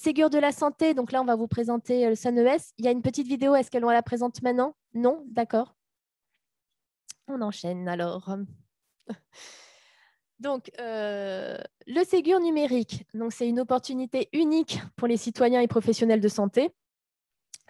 Ségur de la santé, donc là, on va vous présenter euh, le SUNES. Il y a une petite vidéo, est-ce qu'on la présente maintenant Non D'accord. On enchaîne alors. Donc, euh, le Ségur numérique, c'est une opportunité unique pour les citoyens et professionnels de santé.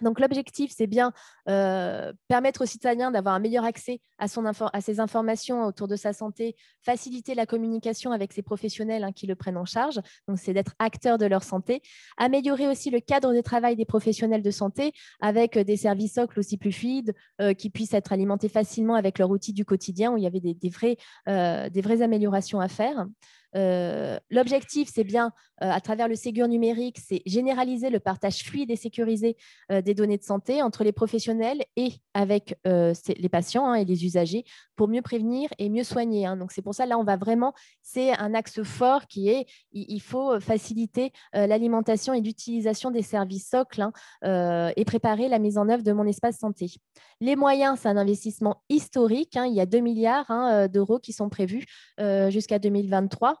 Donc l'objectif, c'est bien euh, permettre aux citoyens d'avoir un meilleur accès à, son ses informations autour de sa santé, faciliter la communication avec ses professionnels hein, qui le prennent en charge, donc c'est d'être acteur de leur santé, améliorer aussi le cadre de travail des professionnels de santé avec euh, des services socles aussi plus fluides euh, qui puissent être alimentés facilement avec leur outil du quotidien où il y avait des vraies améliorations à faire. Euh, l'objectif, c'est bien, euh, à travers le Ségur numérique, c'est généraliser le partage fluide et sécurisé euh, des données de santé entre les professionnels et avec les patients hein, et les usagers pour mieux prévenir et mieux soigner. Hein. Donc, c'est pour ça, là, on va vraiment, c'est un axe fort qui est, il, faut faciliter l'alimentation et l'utilisation des services socles hein, et préparer la mise en œuvre de mon espace santé. Les moyens, c'est un investissement historique. il y a 2 milliards d'euros qui sont prévus jusqu'à 2023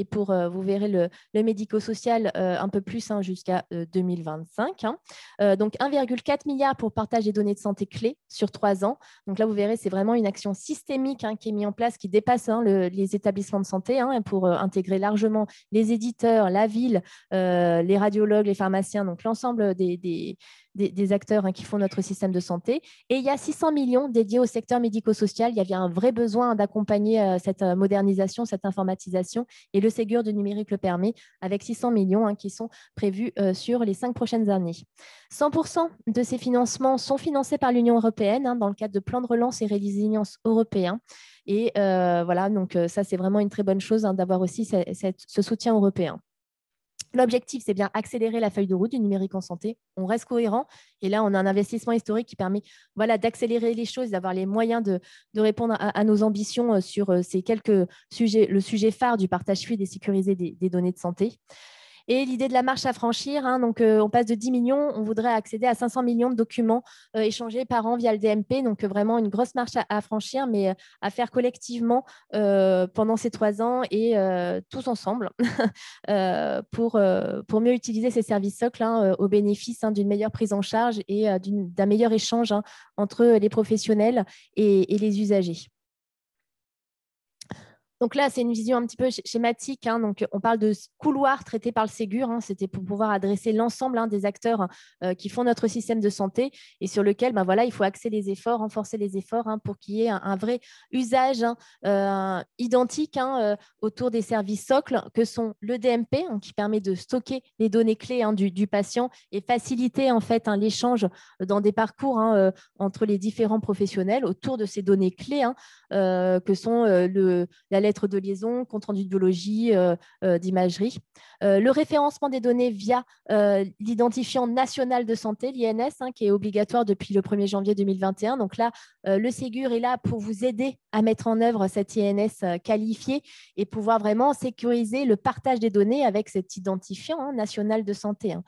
et pour, euh, vous verrez, le, médico-social euh, un peu plus hein, jusqu'à 2025. Euh, hein. donc 1,4 milliard pour partage des données de santé clés sur trois ans. Donc là, vous verrez, c'est vraiment une action systémique hein, qui est mise en place, qui dépasse les établissements de santé pour intégrer largement les éditeurs, la ville, les radiologues, les pharmaciens, donc l'ensemble des, acteurs qui font notre système de santé. Et il y a 600 millions dédiés au secteur médico-social. Il y avait un vrai besoin d'accompagner cette modernisation, cette informatisation. Et le Ségure Ségur numérique le permet, avec 600 millions hein, qui sont prévus euh, sur les cinq prochaines années. 100% de ces financements sont financés par l'Union européenne hein, dans le cadre de plans de relance et résilience européens. Et euh, voilà, donc euh, ça, c'est vraiment une très bonne chose hein, d'avoir aussi ce soutien européen. L'objectif, c'est bien accélérer la feuille de route du numérique en santé. On reste cohérent. Et là, on a un investissement historique qui permet voilà, d'accélérer les choses, d'avoir les moyens de, répondre à, nos ambitions euh, sur euh, ces quelques sujets, le sujet phare du partage fluide et sécurisé des données de santé. Et l'idée de la marche à franchir, hein, donc euh, on passe de 10 millions, on voudrait accéder à 500 millions de documents euh, échangés par an via le DMP, donc euh, vraiment une grosse marche à, franchir, mais à faire collectivement pendant ces trois ans et tous ensemble pour, mieux utiliser ces services socles hein, au bénéfice hein, d'une meilleure prise en charge et d'un meilleur échange entre les professionnels et les usagers. Donc là, c'est une vision un petit peu schématique. Hein. donc, on parle de couloir traité par le Ségur. Hein. C'était pour pouvoir adresser l'ensemble hein, des acteurs euh, qui font notre système de santé et sur lequel, ben voilà, il faut axer les efforts, renforcer les efforts pour qu'il y ait un, vrai usage euh, identique euh, autour des services socles que sont le DMP, qui permet de stocker les données clés du, patient et faciliter en fait l'échange dans des parcours entre les différents professionnels autour de ces données clés que sont le, la lettre de liaison, compte rendu de biologie, euh, euh, d'imagerie. Euh, le référencement des données via l'identifiant national de santé, l'INS, hein, qui est obligatoire depuis le 1er janvier 2021. Donc là, le Ségur est là pour vous aider à mettre en œuvre cet INS qualifié et pouvoir vraiment sécuriser le partage des données avec cet identifiant hein, national de santé. Hein.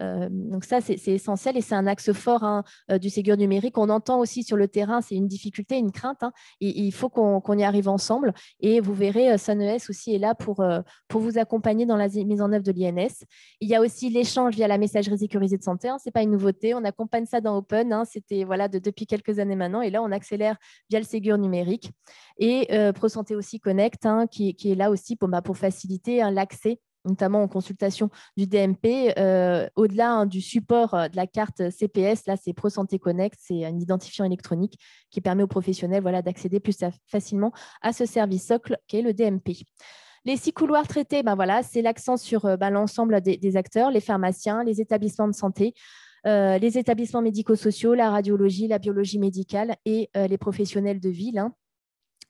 Euh, donc ça, c'est essentiel et c'est un axe fort hein, euh, du Ségur numérique. On entend aussi sur le terrain, c'est une difficulté, une crainte. Hein. Il, faut qu'on y arrive ensemble. Et vous verrez, euh, SANES aussi est là pour, pour vous accompagner dans la mise en œuvre de l'INS. Il y a aussi l'échange via la messagerie sécurisée de santé. Ce hein. c'est pas une nouveauté. On accompagne ça dans Open. C'était voilà de, depuis quelques années maintenant. Et là, on accélère via le Ségur numérique et ProSanté aussi Connect, qui, est là aussi pour, bah, pour faciliter l'accès notamment en consultation du DMP, euh, au-delà hein, du support euh, de la carte CPS, là c'est Pro Santé Connect, c'est un identifiant électronique qui permet aux professionnels voilà, d'accéder plus facilement à ce service socle est le DMP. Les six couloirs traités, ben voilà, c'est l'accent sur euh, ben, l'ensemble des, acteurs, les pharmaciens, les établissements de santé, les établissements médico-sociaux, la radiologie, la biologie médicale et les professionnels de ville. Hein.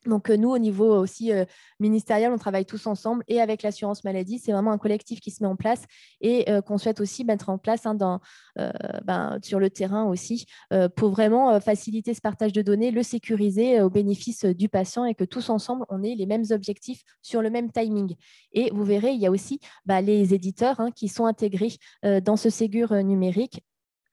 Donc euh, nous, au niveau aussi euh, ministériel, on travaille tous ensemble et avec l'assurance maladie. C'est vraiment un collectif qui se met en place et euh, qu'on souhaite aussi mettre en place hein, dans, ben, sur le terrain aussi pour vraiment faciliter ce partage de données, le sécuriser au bénéfice du patient et que tous ensemble, on ait les mêmes objectifs sur le même timing. Et vous verrez, il y a aussi bah, les éditeurs hein, qui sont intégrés dans ce Ségur numérique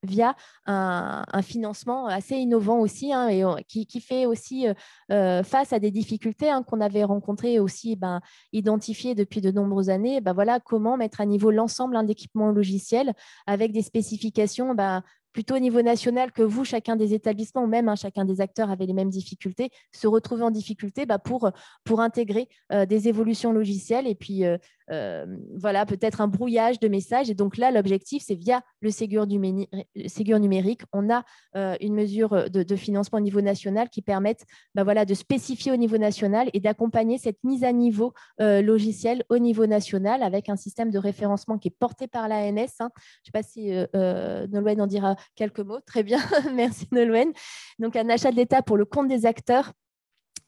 via un, financement assez innovant aussi hein, et qui, fait aussi euh, euh, face à des difficultés hein, qu'on avait rencontrées aussi ben, identifiées depuis de nombreuses années. Ben, voilà comment mettre à niveau l'ensemble hein, d'équipements logiciels avec des spécifications ben, plutôt au niveau national que vous, chacun des établissements, ou même hein, chacun des acteurs avait les mêmes difficultés, se retrouver en difficulté bah, pour, euh, pour intégrer euh, des évolutions logicielles et puis euh, voilà, peut-être un brouillage de messages. Et donc là, l'objectif, c'est via le Ségur, du Ségur numérique, on a une mesure de, financement au niveau national qui permette bah, voilà, de spécifier au niveau national et d'accompagner cette mise à niveau logiciel au niveau national avec un système de référencement qui est porté par l'ANS. Hein. Je ne sais pas si Nolwenn en dira quelques mots. Très bien, merci Nolwenn. Donc un achat de l'État pour le compte des acteurs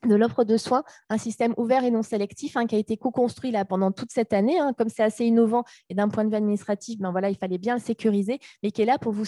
de l'offre de soins, un système ouvert et non sélectif hein, qui a été co-construit pendant toute cette année. Hein. comme c'est assez innovant et d'un point de vue administratif, ben voilà, il fallait bien le sécuriser, mais qui est là pour vous,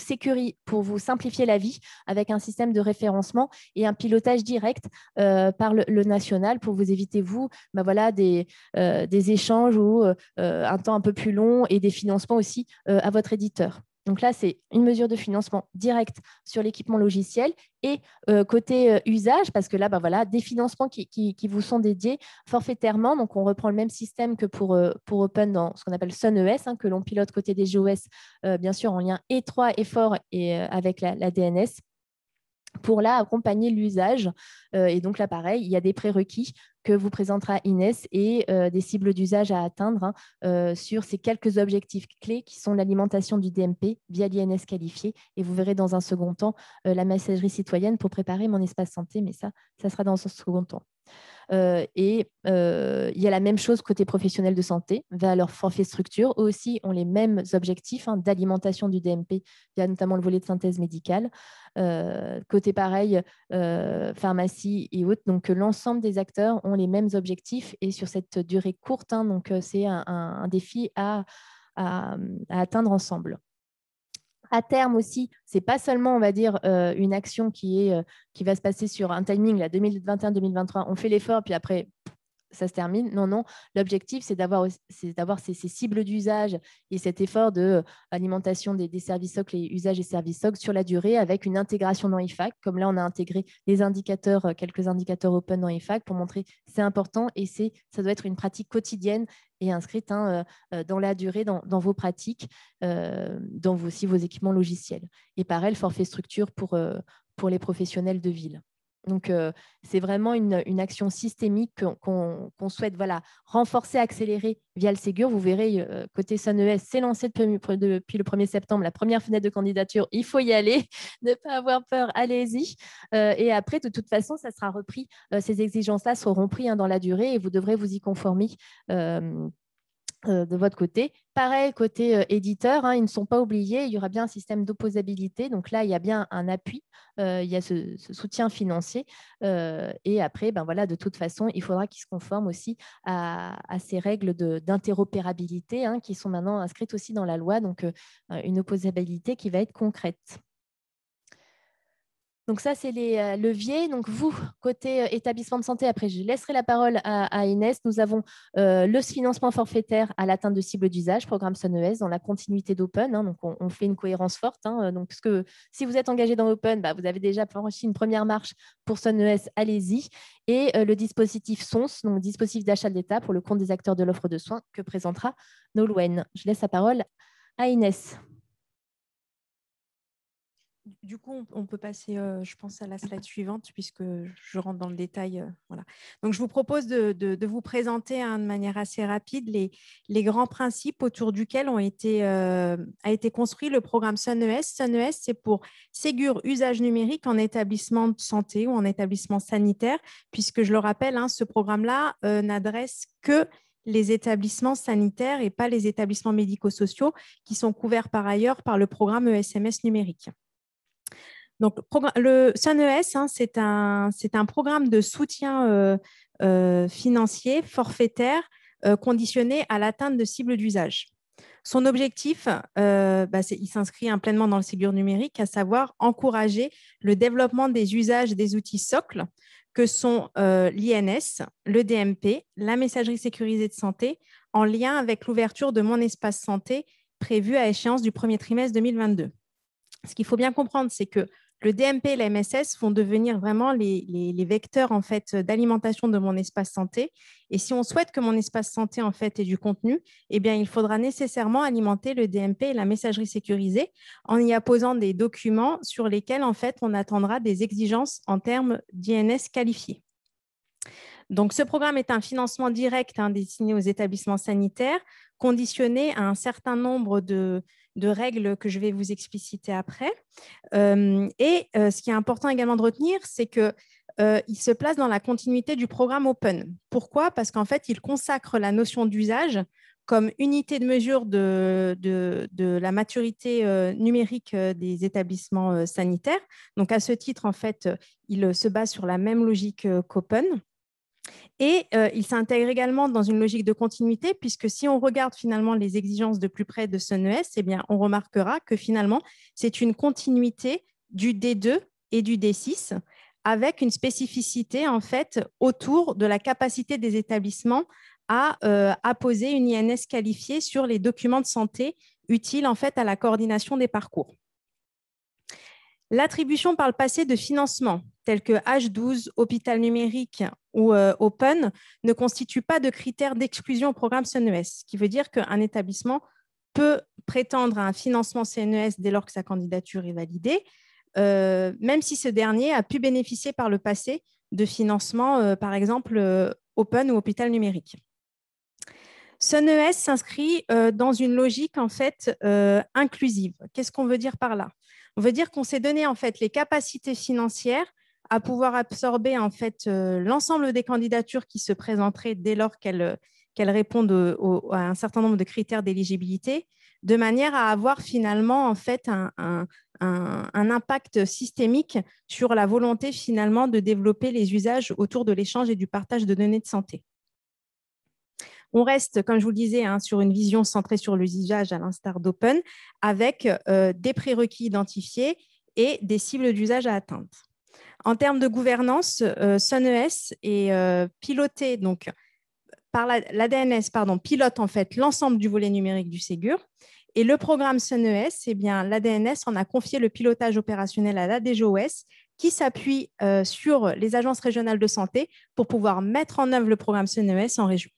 pour vous simplifier la vie avec un système de référencement et un pilotage direct euh, par le, national pour vous éviter, vous, ben voilà, des, euh, échanges ou euh, un temps un peu plus long et des financements aussi à votre éditeur. Donc là, c'est une mesure de financement direct sur l'équipement logiciel et euh, côté euh, usage, parce que là, bah, voilà, des financements qui, vous sont dédiés forfaitairement. Donc, on reprend le même système que pour, euh, pour Open dans ce qu'on appelle SunES, hein, que l'on pilote côté des GOS, bien sûr, en lien étroit et fort et, avec la DNS pour là accompagner l'usage. Euh, et donc là, pareil, il y a des prérequis que vous présentera Inès et euh, des cibles d'usage à atteindre hein, euh, sur ces quelques objectifs clés qui sont l'alimentation du DMP via l'INS qualifié. Et vous verrez dans un second temps la messagerie citoyenne pour préparer mon espace santé, mais ça, ça sera dans un second temps. Euh, et euh, il y a la même chose côté professionnel de santé, via leur forfait structure. Eux aussi ont les mêmes objectifs hein, d'alimentation du DMP, via notamment le volet de synthèse médicale. Euh, côté pareil, pharmacie et autres. Donc, l'ensemble des acteurs ont les mêmes objectifs et sur cette durée courte, hein, donc c'est un, défi à atteindre ensemble à terme aussi, c'est pas seulement, on va dire, euh, une action qui, est, euh, qui va se passer sur un timing, là, 2021-2023, on fait l'effort, puis après, ça se termine. Non, non, l'objectif, c'est d'avoir ces, cibles d'usage et cet effort de euh, alimentation des, services socles et usages et services socles sur la durée avec une intégration dans IFAC. Comme là, on a intégré les indicateurs, euh, quelques indicateurs open dans IFAC pour montrer c'est important et c'est, ça doit être une pratique quotidienne et inscrite hein, euh, dans la durée, dans, vos pratiques, dans aussi vos équipements logiciels. Et pareil, forfait structure pour, pour les professionnels de ville. Donc, euh, c'est vraiment une, action systémique qu'on souhaite voilà, renforcer, accélérer via le Ségur. Vous verrez, euh, côté SONES, c'est lancé depuis, le 1er septembre, la première fenêtre de candidature. Il faut y aller, ne pas avoir peur, allez-y. Euh, et après, de toute façon, ça sera repris. ces exigences-là seront prises hein, dans la durée et vous devrez vous y conformer euh, de votre côté. Pareil, côté euh, éditeur, hein, ils ne sont pas oubliés, il y aura bien un système d'opposabilité. Donc là, il y a bien un appui, euh, il y a ce, soutien financier. et après, ben voilà, de toute façon, il faudra qu'ils se conforment aussi à, ces règles d'interopérabilité hein, qui sont maintenant inscrites aussi dans la loi. Donc une opposabilité qui va être concrète. Donc ça, c'est les euh, leviers. Donc vous, côté euh, établissement de santé, après je laisserai la parole à, Inès. Nous avons euh, le financement forfaitaire à l'atteinte de cibles d'usage, programme SONES, dans la continuité d'Open. Hein. donc on, fait une cohérence forte. Hein. donc parce que si vous êtes engagé dans Open, bah, vous avez déjà franchi une première marche pour SONES, allez-y. Et le dispositif SONS, donc dispositif d'achat d'État pour le compte des acteurs de l'offre de soins que présentera Nolwenn. Je laisse la parole à Inès du coup, on, peut passer, euh, je pense, à la slide suivante, puisque je rentre dans le détail. Euh, voilà. Donc, je vous propose de, vous présenter hein, de manière assez rapide les, grands principes autour duquel euh, a été construit le programme SUNES. SUNES, c'est pour Ségur usage numérique en établissement de santé ou en établissement sanitaire, puisque je le rappelle, hein, ce programme-là n'adresse que les établissements sanitaires et pas les établissements médico-sociaux qui sont couverts par ailleurs par le programme ESMS numérique. Donc, le SANES, e hein, c'est un, programme de soutien euh, euh, financier forfaitaire euh, conditionné à l'atteinte de cibles d'usage. Son objectif, bah, il s'inscrit hein, pleinement dans le Ségur numérique, à savoir encourager le développement des usages des outils socle que sont l'INS, le DMP, la messagerie sécurisée de santé, en lien avec l'ouverture de mon espace santé prévue à échéance du premier trimestre 2022. Ce qu'il faut bien comprendre, c'est que le DMP et la MSS vont devenir vraiment les, vecteurs en fait d'alimentation de mon espace santé. Et si on souhaite que mon espace santé en fait ait du contenu, eh bien il faudra nécessairement alimenter le DMP et la messagerie sécurisée en y apposant des documents sur lesquels en fait on attendra des exigences en termes d'INS qualifiés. Donc, ce programme est un financement direct hein, destiné aux établissements sanitaires, conditionné à un certain nombre de, de règles que je vais vous expliciter après. Euh, et euh, ce qui est important également de retenir, c'est que euh, il se place dans la continuité du programme Open. Pourquoi Parce qu'en fait, il consacre la notion d'usage comme unité de mesure de, la maturité numérique des établissements sanitaires. Donc, à ce titre, en fait, il se base sur la même logique qu'Open. Et euh, il s'intègre également dans une logique de continuité, puisque si on regarde finalement les exigences de plus près de ce eh bien, on remarquera que finalement, c'est une continuité du D2 et du D6, avec une spécificité en fait autour de la capacité des établissements à euh, apposer une INS qualifiée sur les documents de santé utiles en fait à la coordination des parcours. L'attribution par le passé de financements tels que H12, hôpital numérique ou euh, Open ne constitue pas de critère d'exclusion au programme CNES, ce qui veut dire qu'un établissement peut prétendre à un financement CNES dès lors que sa candidature est validée, euh, même si ce dernier a pu bénéficier par le passé de financements, euh, par exemple Open ou hôpital numérique. CNES s'inscrit dans une logique en fait inclusive. Qu'est-ce qu'on veut dire par là on veut dire qu'on s'est donné en fait les capacités financières à pouvoir absorber en fait euh, l'ensemble des candidatures qui se présenteraient dès lors qu'elles euh, répondent à un certain nombre de critères d'éligibilité, de manière à avoir finalement en fait un, un, impact systémique sur la volonté finalement de développer les usages autour de l'échange et du partage de données de santé. On reste, comme je vous le disais, hein, sur une vision centrée sur l'usage à l'instar d'Open, avec euh, des prérequis identifiés et des cibles d'usage à atteindre. En termes de gouvernance, euh, SunES est euh, piloté donc par la, pardon, pilote en fait l'ensemble du volet numérique du Ségur. Et le programme SunES, eh bien, en a confié le pilotage opérationnel à la DGOS, qui s'appuie sur les agences régionales de santé pour pouvoir mettre en œuvre le programme SunES en région.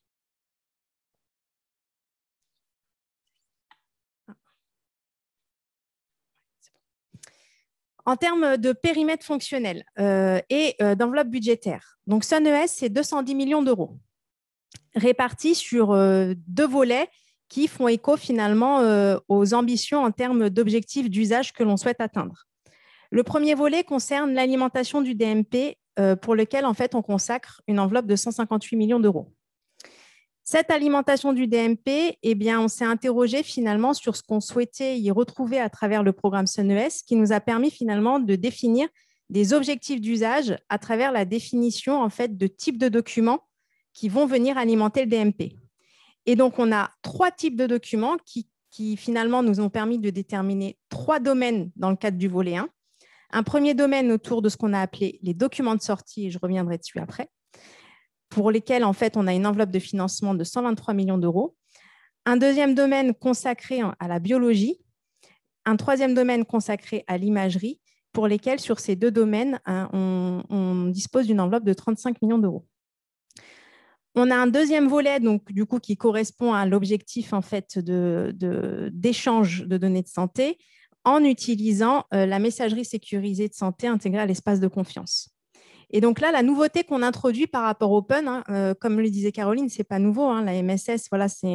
en termes de périmètre fonctionnel euh, et euh, d'enveloppe budgétaire, donc SunES, c'est 210 millions d'euros répartis sur euh, deux volets qui font écho finalement aux ambitions en termes d'objectifs d'usage que l'on souhaite atteindre. Le premier volet concerne l'alimentation du DMP pour lequel en fait on consacre une enveloppe de 158 millions d'euros. Cette alimentation du DMP, eh bien, on s'est interrogé finalement sur ce qu'on souhaitait y retrouver à travers le programme SUNES, qui nous a permis finalement de définir des objectifs d'usage à travers la définition en fait de types de documents qui vont venir alimenter le DMP. Et donc, on a trois types de documents qui, qui finalement nous ont permis de déterminer trois domaines dans le cadre du volet 1. Un premier domaine autour de ce qu'on a appelé les documents de sortie, et je reviendrai dessus après pour lesquels en fait on a une enveloppe de financement de 123 millions d'euros. Un deuxième domaine consacré à la biologie, un troisième domaine consacré à l'imagerie, pour lesquels sur ces deux domaines, hein, on, dispose d'une enveloppe de 35 millions d'euros. On a un deuxième volet donc, du coup, qui correspond à l'objectif en fait, d'échange de, de données de santé en utilisant euh, la messagerie sécurisée de santé intégrée à l'espace de confiance. Et donc là, la nouveauté qu'on introduit par rapport au hein, euh, comme le disait Caroline, ce n'est pas nouveau. Hein, la MSS, voilà, c'est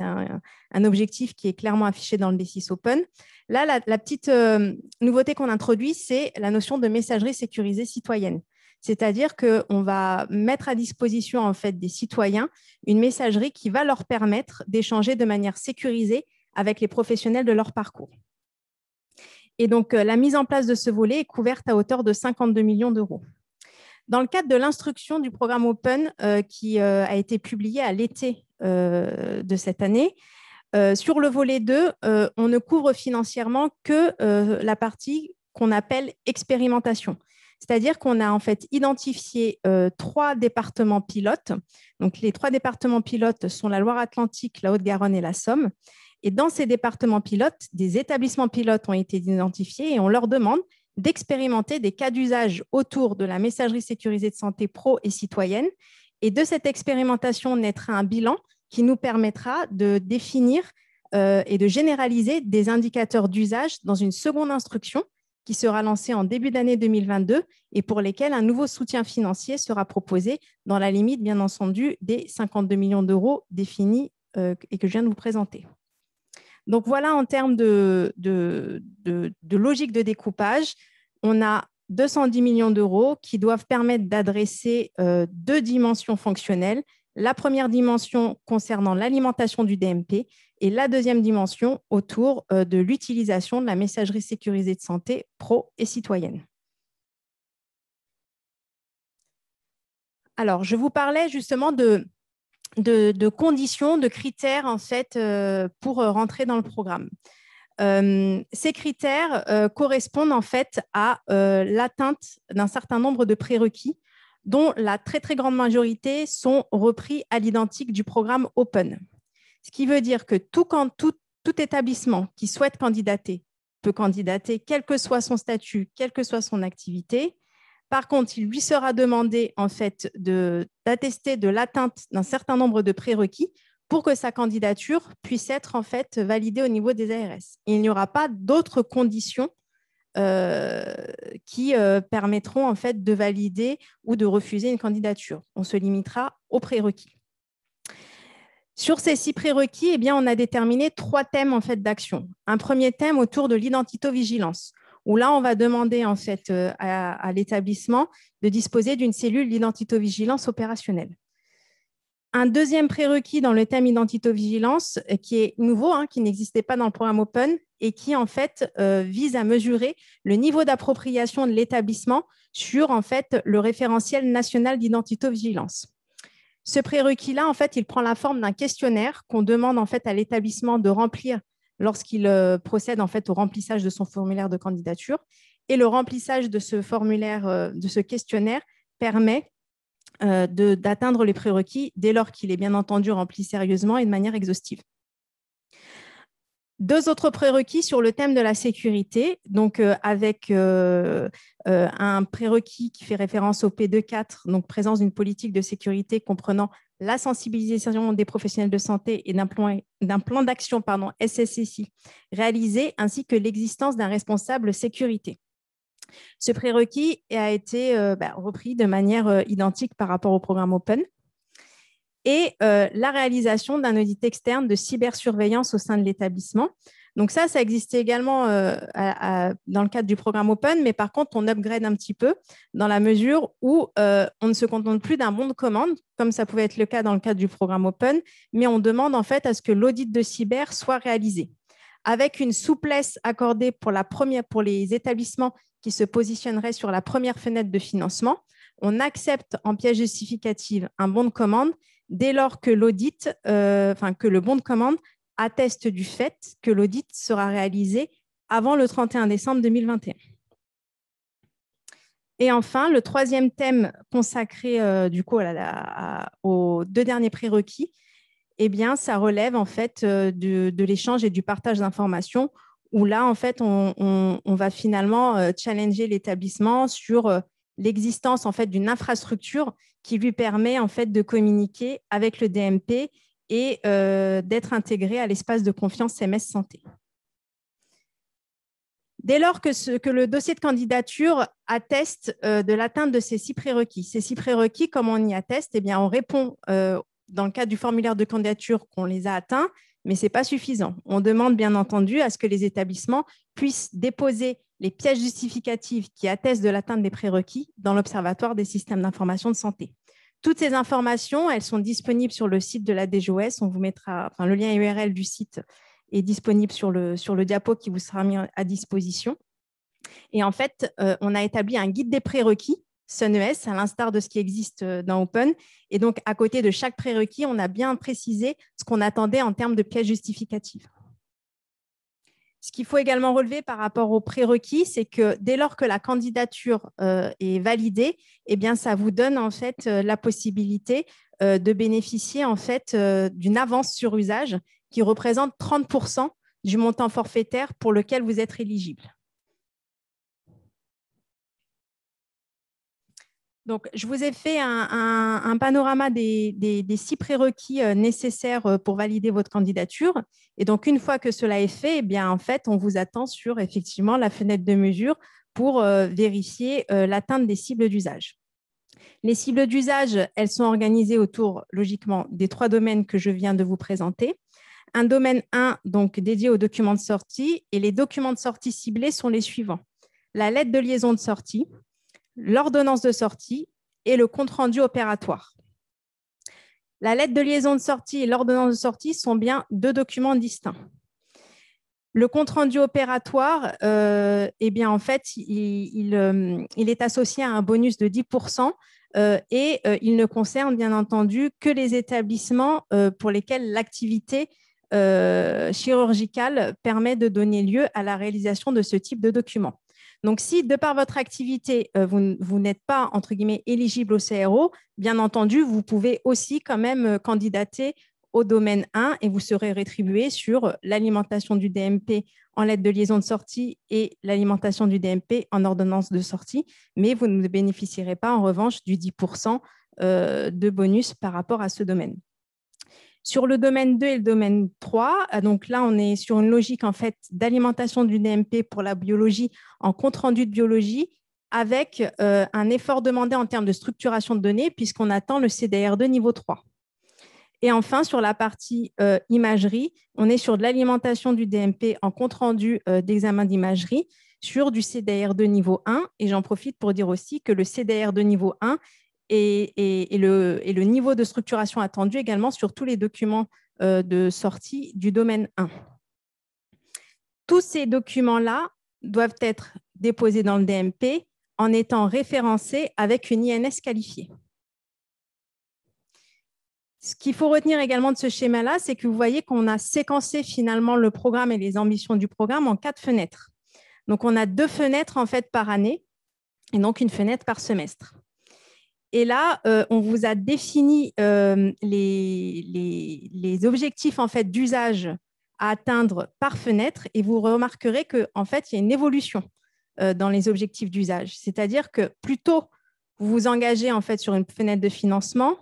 un, objectif qui est clairement affiché dans le B6 Open. Là, la, petite euh, nouveauté qu'on introduit, c'est la notion de messagerie sécurisée citoyenne. C'est-à-dire qu'on va mettre à disposition fait des citoyens une messagerie qui va leur permettre d'échanger de manière sécurisée avec les professionnels de leur parcours. Et donc, euh, la mise en place de ce volet est couverte à hauteur de 52 millions d'euros. Dans le cadre de l'instruction du programme Open euh, qui euh, a été publié à l'été euh, de cette année, sur le volet 2, on ne couvre financièrement que la partie qu'on appelle expérimentation. C'est-à-dire qu'on a en fait identifié trois départements pilotes. Donc, les trois départements pilotes sont la Loire-Atlantique, la Haute-Garonne et la Somme. Et dans ces départements pilotes, des établissements pilotes ont été identifiés et on leur demande d'expérimenter des cas d'usage autour de la messagerie sécurisée de santé pro et citoyenne. Et de cette expérimentation naîtra un bilan qui nous permettra de définir euh, et de généraliser des indicateurs d'usage dans une seconde instruction qui sera lancée en début d'année 2022 et pour lesquels un nouveau soutien financier sera proposé dans la limite, bien entendu, des 52 millions d'euros définis euh, et que je viens de vous présenter. Donc voilà, en termes de, logique de découpage, on a 210 millions d'euros qui doivent permettre d'adresser euh, deux dimensions fonctionnelles. La première dimension concernant l'alimentation du DMP et la deuxième dimension autour euh, de l'utilisation de la messagerie sécurisée de santé pro et citoyenne. Alors, je vous parlais justement de de, conditions, de critères en fait euh, pour euh, rentrer dans le programme. Euh, ces critères correspondent en fait à l'atteinte d'un certain nombre de prérequis, dont la très très grande majorité sont repris à l'identique du programme Open. Ce qui veut dire que tout, tout établissement qui souhaite candidater peut candidater, quel que soit son statut, quelle que soit son activité, par contre, il lui sera demandé en fait d'attester de, l'atteinte d'un certain nombre de prérequis pour que sa candidature puisse être en fait validée au niveau des ARS. Il n'y aura pas d'autres conditions euh, qui euh, permettront en fait de valider ou de refuser une candidature. On se limitera aux prérequis. Sur ces six prérequis, eh bien, on a déterminé trois thèmes en fait d'action. Un premier thème autour de l'identito-vigilance où là, on va demander en fait euh, à, l'établissement de disposer d'une cellule d'identitovigilance opérationnelle. Un deuxième prérequis dans le thème identitovigilance, euh, qui est nouveau, hein, qui n'existait pas dans le programme Open et qui en fait euh, vise à mesurer le niveau d'appropriation de l'établissement sur en fait le référentiel national d'identitovigilance. Ce prérequis-là, en fait, il prend la forme d'un questionnaire qu'on demande en fait à l'établissement de remplir lorsqu'il euh, procède en fait au remplissage de son formulaire de candidature. Et le remplissage de ce formulaire, euh, de ce questionnaire, permet euh, d'atteindre les prérequis dès lors qu'il est bien entendu rempli sérieusement et de manière exhaustive. Deux autres prérequis sur le thème de la sécurité, donc euh, avec euh, euh, un prérequis qui fait référence au P24, donc présence d'une politique de sécurité comprenant la sensibilisation des professionnels de santé et d'un plan d'action pardon, SSSI réalisé, ainsi que l'existence d'un responsable sécurité. Ce prérequis a été bah, repris de manière identique par rapport au programme Open et euh, la réalisation d'un audit externe de cybersurveillance au sein de l'établissement. Donc ça, ça existait également euh, dans le cadre du programme Open, mais par contre, on upgrade un petit peu dans la mesure où euh, on ne se contente plus d'un bon de commande, comme ça pouvait être le cas dans le cadre du programme Open, mais on demande en fait à ce que l'audit de cyber soit réalisé, avec une souplesse accordée pour, la première, pour les établissements qui se positionneraient sur la première fenêtre de financement. On accepte en pièce justificative un bon de commande, dès lors que l'audit, euh, que le bon de commande atteste du fait que l'audit sera réalisé avant le 31 décembre 2021. Et enfin, le troisième thème consacré euh, du aux deux derniers prérequis, eh bien, ça relève en fait euh, de, l'échange et du partage d'informations, où là, en fait, on, va finalement challenger l'établissement sur l'existence en fait d'une infrastructure qui lui permet en fait de communiquer avec le DMP et euh, d'être intégré à l'espace de confiance MS Santé. Dès lors que, ce, que le dossier de candidature atteste euh, de l'atteinte de ces six prérequis, ces six prérequis, comment on y atteste Eh bien, on répond euh, dans le cadre du formulaire de candidature qu'on les a atteints, mais ce n'est pas suffisant. On demande bien entendu à ce que les établissements puissent déposer les pièces justificatives qui attestent de l'atteinte des prérequis dans l'Observatoire des systèmes d'information de santé. Toutes ces informations, elles sont disponibles sur le site de la DGOS. On vous mettra, enfin, le lien URL du site est disponible sur le, sur le diapo qui vous sera mis à disposition. Et en fait, euh, on a établi un guide des prérequis SUNES, e à l'instar de ce qui existe euh, dans Open. Et donc, à côté de chaque prérequis, on a bien précisé ce qu'on attendait en termes de pièces justificatives. Ce qu'il faut également relever par rapport aux prérequis, c'est que dès lors que la candidature euh, est validée, eh bien, ça vous donne en fait euh, la possibilité euh, de bénéficier en fait d'une avance sur usage qui représente 30% du montant forfaitaire pour lequel vous êtes éligible. Donc, je vous ai fait un, panorama des, six prérequis euh, nécessaires euh, pour valider votre candidature. Et donc, une fois que cela est fait, eh bien, en fait, on vous attend sur effectivement la fenêtre de mesure pour euh, vérifier l'atteinte des cibles d'usage. Les cibles d'usage, elles sont organisées autour, logiquement, des trois domaines que je viens de vous présenter. Un domaine 1, donc dédié aux documents de sortie, et les documents de sortie ciblés sont les suivants. La lettre de liaison de sortie, l'ordonnance de sortie et le compte-rendu opératoire. La lettre de liaison de sortie et l'ordonnance de sortie sont bien deux documents distincts. Le compte-rendu opératoire, euh, eh bien, en fait, euh, il, est associé à un bonus de 10% euh, et il ne concerne bien entendu que les établissements pour lesquels l'activité chirurgicale permet de donner lieu à la réalisation de ce type de document. Donc, si de par votre activité, euh, vous, vous n'êtes pas, entre guillemets, éligible au CRO, bien entendu, vous pouvez aussi quand même euh, candidater au domaine 1 et vous serez rétribué sur euh, l'alimentation du DMP en lettre de liaison de sortie et l'alimentation du DMP en ordonnance de sortie, mais vous ne bénéficierez pas en revanche du 10% de bonus par rapport à ce domaine. Sur le domaine 2 et le domaine 3, euh, donc là, on est sur une logique en fait d'alimentation du DMP e pour la biologie en compte rendu de biologie avec euh, un effort demandé en termes de structuration de données puisqu'on attend le cdr de niveau 3. Et enfin, sur la partie euh, imagerie, on est sur de l'alimentation du DMP en compte rendu d'examen d'imagerie sur du cdr de niveau 1. Et j'en profite pour dire aussi que le cdr de niveau 1 et, le, niveau de structuration attendu également sur tous les documents euh, de sortie du domaine 1. Tous ces documents-là doivent être déposés dans le DMP en étant référencés avec une INS qualifiée. Ce qu'il faut retenir également de ce schéma-là, c'est que vous voyez qu'on a séquencé finalement le programme et les ambitions du programme en quatre fenêtres. Donc, on a deux fenêtres en fait par année et donc une fenêtre par semestre. Et là, euh, on vous a défini euh, les, objectifs en fait, d'usage à atteindre par fenêtre et vous remarquerez qu'en fait, il y a une évolution euh, dans les objectifs d'usage. C'est-à-dire que plus tôt vous vous engagez en fait, sur une fenêtre de financement,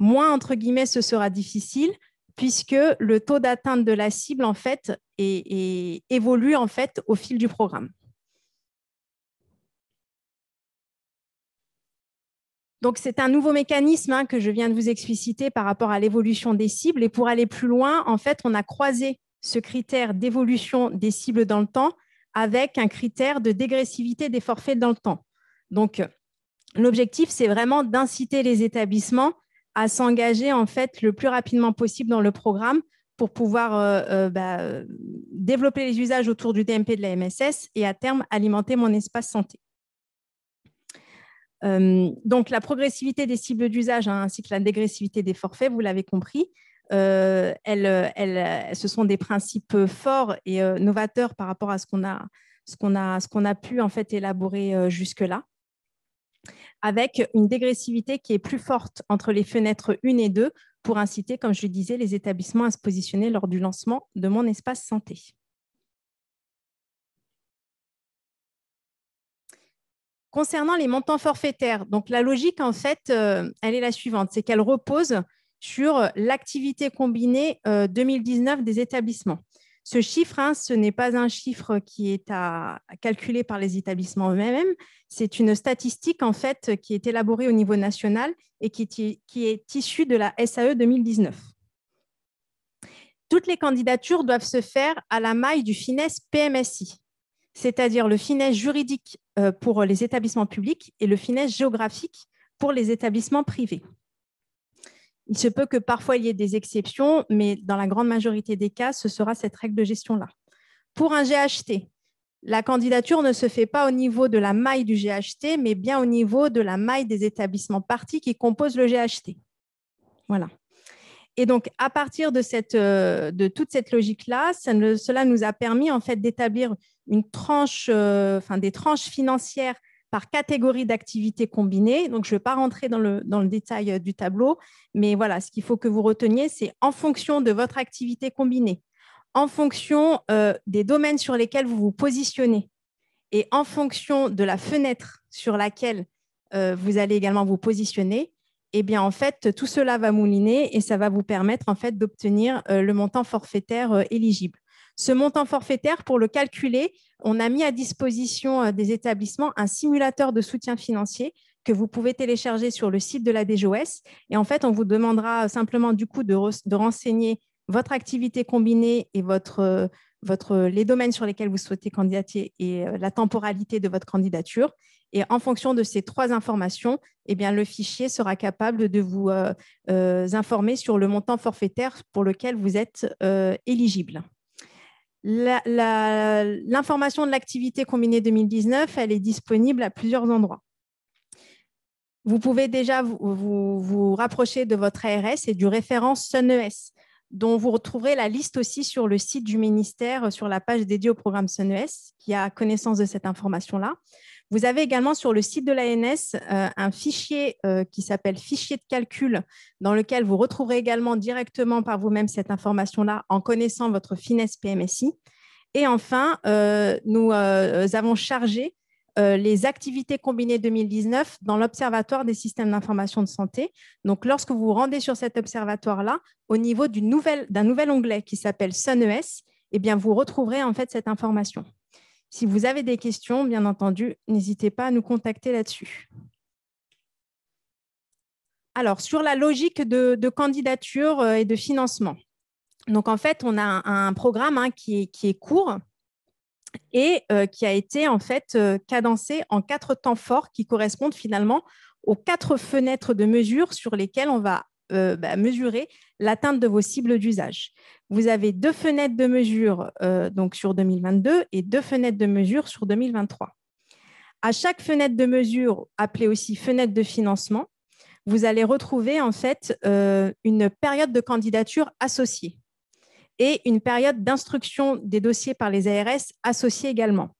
moins entre guillemets ce sera difficile puisque le taux d'atteinte de la cible en fait, évolue en fait, au fil du programme. Donc, c'est un nouveau mécanisme hein, que je viens de vous expliciter par rapport à l'évolution des cibles. Et pour aller plus loin, en fait, on a croisé ce critère d'évolution des cibles dans le temps avec un critère de dégressivité des forfaits dans le temps. Donc, l'objectif, c'est vraiment d'inciter les établissements à s'engager en fait le plus rapidement possible dans le programme pour pouvoir euh, euh, bah, développer les usages autour du DMP de la MSS et à terme alimenter mon espace santé donc la progressivité des cibles d'usage hein, ainsi que la dégressivité des forfaits, vous l'avez compris, euh, euh, euh, ce sont des principes forts et novateurs par rapport à ce qu'on a, a, pu en fait élaborer jusque-là, avec une dégressivité qui est plus forte entre les fenêtres 1 et 2 pour inciter, comme je le disais, les établissements à se positionner lors du lancement de mon espace santé. Concernant les montants forfaitaires, donc la logique, en fait, euh, elle est la suivante, c'est qu'elle repose sur l'activité combinée 2019 euh, des établissements. Ce chiffre, hein, ce n'est pas un chiffre qui est à, calculé par les établissements eux-mêmes, c'est une statistique en fait qui est élaborée au niveau national et qui, qui est issue de la SAE 2019. Toutes les candidatures doivent se faire à la maille du finesse PMSI, c'est-à-dire le finesse juridique euh, pour les établissements publics et le finesse géographique pour les établissements privés. Il se peut que parfois il y ait des exceptions, mais dans la grande majorité des cas, ce sera cette règle de gestion-là. Pour un GHT, la candidature ne se fait pas au niveau de la maille du GHT, mais bien au niveau de la maille des établissements partis qui composent le GHT. Voilà. Et donc, à partir de, cette, euh, de toute cette logique-là, cela nous a permis en fait d'établir une tranche, euh, enfin des tranches financières par catégorie d'activités combinées. Donc, je ne vais pas rentrer dans le, dans le détail euh, du tableau, mais voilà, ce qu'il faut que vous reteniez, c'est en fonction de votre activité combinée, en fonction euh, des domaines sur lesquels vous vous positionnez et en fonction de la fenêtre sur laquelle vous allez également vous positionner, eh bien, en fait, tout cela va mouliner et ça va vous permettre, en fait, d'obtenir le montant forfaitaire éligible. Ce montant forfaitaire, pour le calculer, on a mis à disposition euh, des établissements un simulateur de soutien financier que vous pouvez télécharger sur le site de la DGOS. Et en fait, on vous demandera euh, simplement du coup de, renseigner votre activité combinée et votre, euh, les domaines sur lesquels vous souhaitez candidater et la temporalité de votre candidature. Et en fonction de ces trois informations, eh bien, le fichier sera capable de vous informer sur le montant forfaitaire pour lequel vous êtes éligible l'information de l'activité combinée 2019, elle est disponible à plusieurs endroits. Vous pouvez déjà vous, rapprocher de votre ARS et du référent SUNES, e dont vous retrouverez la liste aussi sur le site du ministère, euh, sur la page dédiée au programme SUNES, e qui a connaissance de cette information-là. Vous avez également sur le site de l'ANS euh, un fichier euh, qui s'appelle fichier de calcul, dans lequel vous retrouverez également directement par vous-même cette information-là en connaissant votre finesse PMSI. Et enfin, euh, nous avons chargé les activités combinées 2019 dans l'Observatoire des systèmes d'information de santé. Donc, lorsque vous vous rendez sur cet observatoire-là, au niveau d'un nouvel, onglet qui s'appelle SUNES, eh bien, vous retrouverez en fait cette information. Si vous avez des questions, bien entendu, n'hésitez pas à nous contacter là-dessus. Alors, sur la logique de, candidature euh, et de financement. Donc, en fait, on a un, programme hein, qui, est, court et euh, qui a été en fait euh, cadencé en quatre temps forts qui correspondent finalement aux quatre fenêtres de mesure sur lesquelles on va bah, mesurer l'atteinte de vos cibles d'usage. Vous avez deux fenêtres de mesure euh, donc sur 2022 et deux fenêtres de mesure sur 2023. À chaque fenêtre de mesure, appelée aussi fenêtre de financement, vous allez retrouver en fait euh, une période de candidature associée et une période d'instruction des dossiers par les ARS associée également.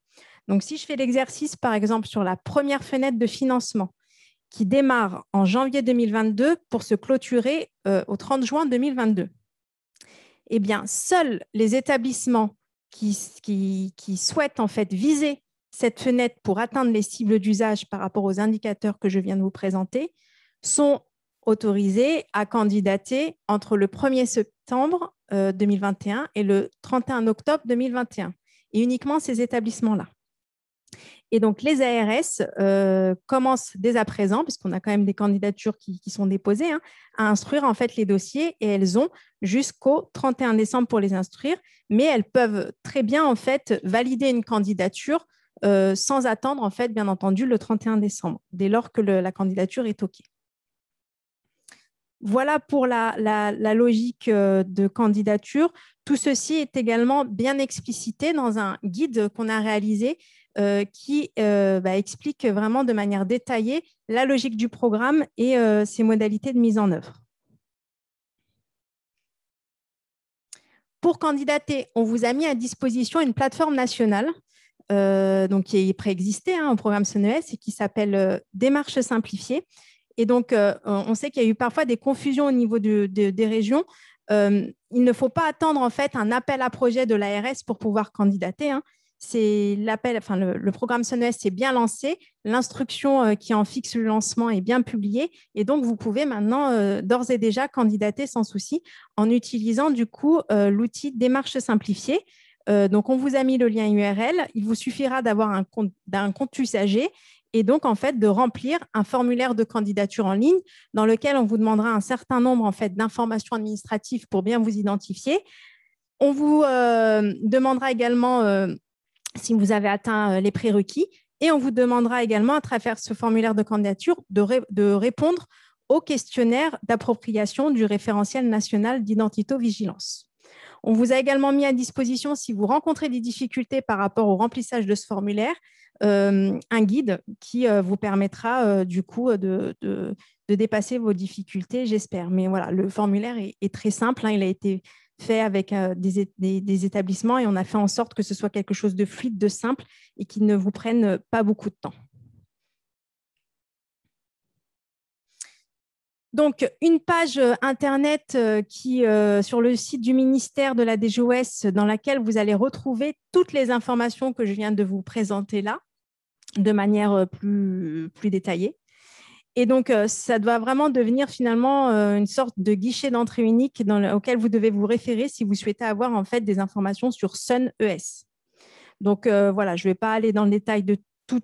Donc, si je fais l'exercice, par exemple, sur la première fenêtre de financement, qui démarre en janvier 2022 pour se clôturer euh, au 30 juin 2022. Eh bien, seuls les établissements qui, souhaitent en fait viser cette fenêtre pour atteindre les cibles d'usage par rapport aux indicateurs que je viens de vous présenter sont autorisés à candidater entre le 1er septembre 2021 euh, et le 31 octobre 2021, et uniquement ces établissements-là. Et donc, les ARS euh, commencent dès à présent, puisqu'on a quand même des candidatures qui, sont déposées, hein, à instruire en fait les dossiers et elles ont jusqu'au 31 décembre pour les instruire, mais elles peuvent très bien en fait valider une candidature euh, sans attendre en bien entendu, le 31 décembre, dès lors que la candidature est OK. Voilà pour la, logique euh, de candidature. Tout ceci est également bien explicité dans un guide qu'on a réalisé euh, qui euh, bah, explique vraiment de manière détaillée la logique du programme et euh, ses modalités de mise en œuvre. Pour candidater, on vous a mis à disposition une plateforme nationale donc qui est préexistée hein, au programme SNES et qui s'appelle Démarche simplifiée. Et donc, on sait qu'il y a eu parfois des confusions au niveau des régions. il ne faut pas attendre en fait un appel à projet de l'ARS pour pouvoir candidater. Hein c'est l'appel, enfin le, programme SunOS est bien lancé, l'instruction euh, qui en fixe le lancement est bien publiée, et donc vous pouvez maintenant euh, d'ores et déjà candidater sans souci en utilisant du coup euh, l'outil démarche simplifiée. donc on vous a mis le lien URL, il vous suffira d'avoir un compte, d'un compte usager et donc en fait de remplir un formulaire de candidature en ligne dans lequel on vous demandera un certain nombre en fait d'informations administratives pour bien vous identifier. On vous demandera également si vous avez atteint euh, les prérequis. Et on vous demandera également, à travers ce formulaire de candidature, de, répondre au questionnaire d'appropriation du référentiel national d'identito-vigilance. On vous a également mis à disposition, si vous rencontrez des difficultés par rapport au remplissage de ce formulaire, euh, un guide qui euh, vous permettra du coup de, dépasser vos difficultés, j'espère. Mais voilà, le formulaire est, très simple, hein. il a été fait avec euh, des, établissements et on a fait en sorte que ce soit quelque chose de fluide, de simple et qui ne vous prenne pas beaucoup de temps. Donc, une page euh, Internet euh, qui, sur le site du ministère de la DGOS dans laquelle vous allez retrouver toutes les informations que je viens de vous présenter là de manière plus, plus détaillée. Et donc, euh, ça doit vraiment devenir finalement euh, une sorte de guichet d'entrée unique dans auquel vous devez vous référer si vous souhaitez avoir en fait des informations sur Sun ES. Donc euh, voilà, je ne vais pas aller dans le détail de tout,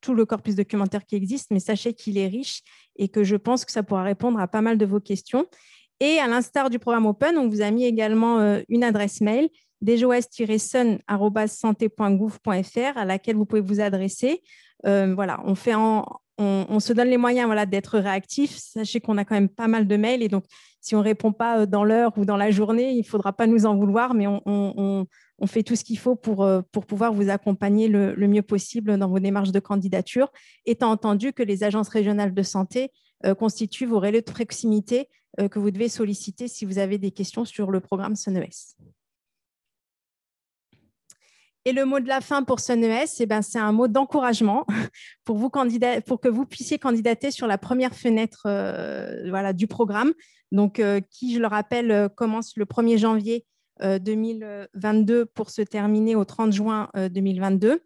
tout, le corpus documentaire qui existe, mais sachez qu'il est riche et que je pense que ça pourra répondre à pas mal de vos questions. Et à l'instar du programme Open, on vous a mis également une adresse mail djos-sun.gouv.fr à laquelle vous pouvez vous adresser. voilà, on fait en, on, se donne les moyens voilà, d'être réactifs. Sachez qu'on a quand même pas mal de mails et donc si on ne répond pas euh, dans l'heure ou dans la journée, il ne faudra pas nous en vouloir, mais on, fait tout ce qu'il faut pour, euh, pouvoir vous accompagner le, mieux possible dans vos démarches de candidature, étant entendu que les agences régionales de santé euh, constituent vos relais de proximité que vous devez solliciter si vous avez des questions sur le programme SONES. Et le mot de la fin pour ce eh ben, c'est un mot d'encouragement pour, pour que vous puissiez candidater sur la première fenêtre euh, voilà, du programme, donc, euh, qui, je le rappelle, euh, commence le 1er janvier 2022 pour se terminer au 30 juin 2022.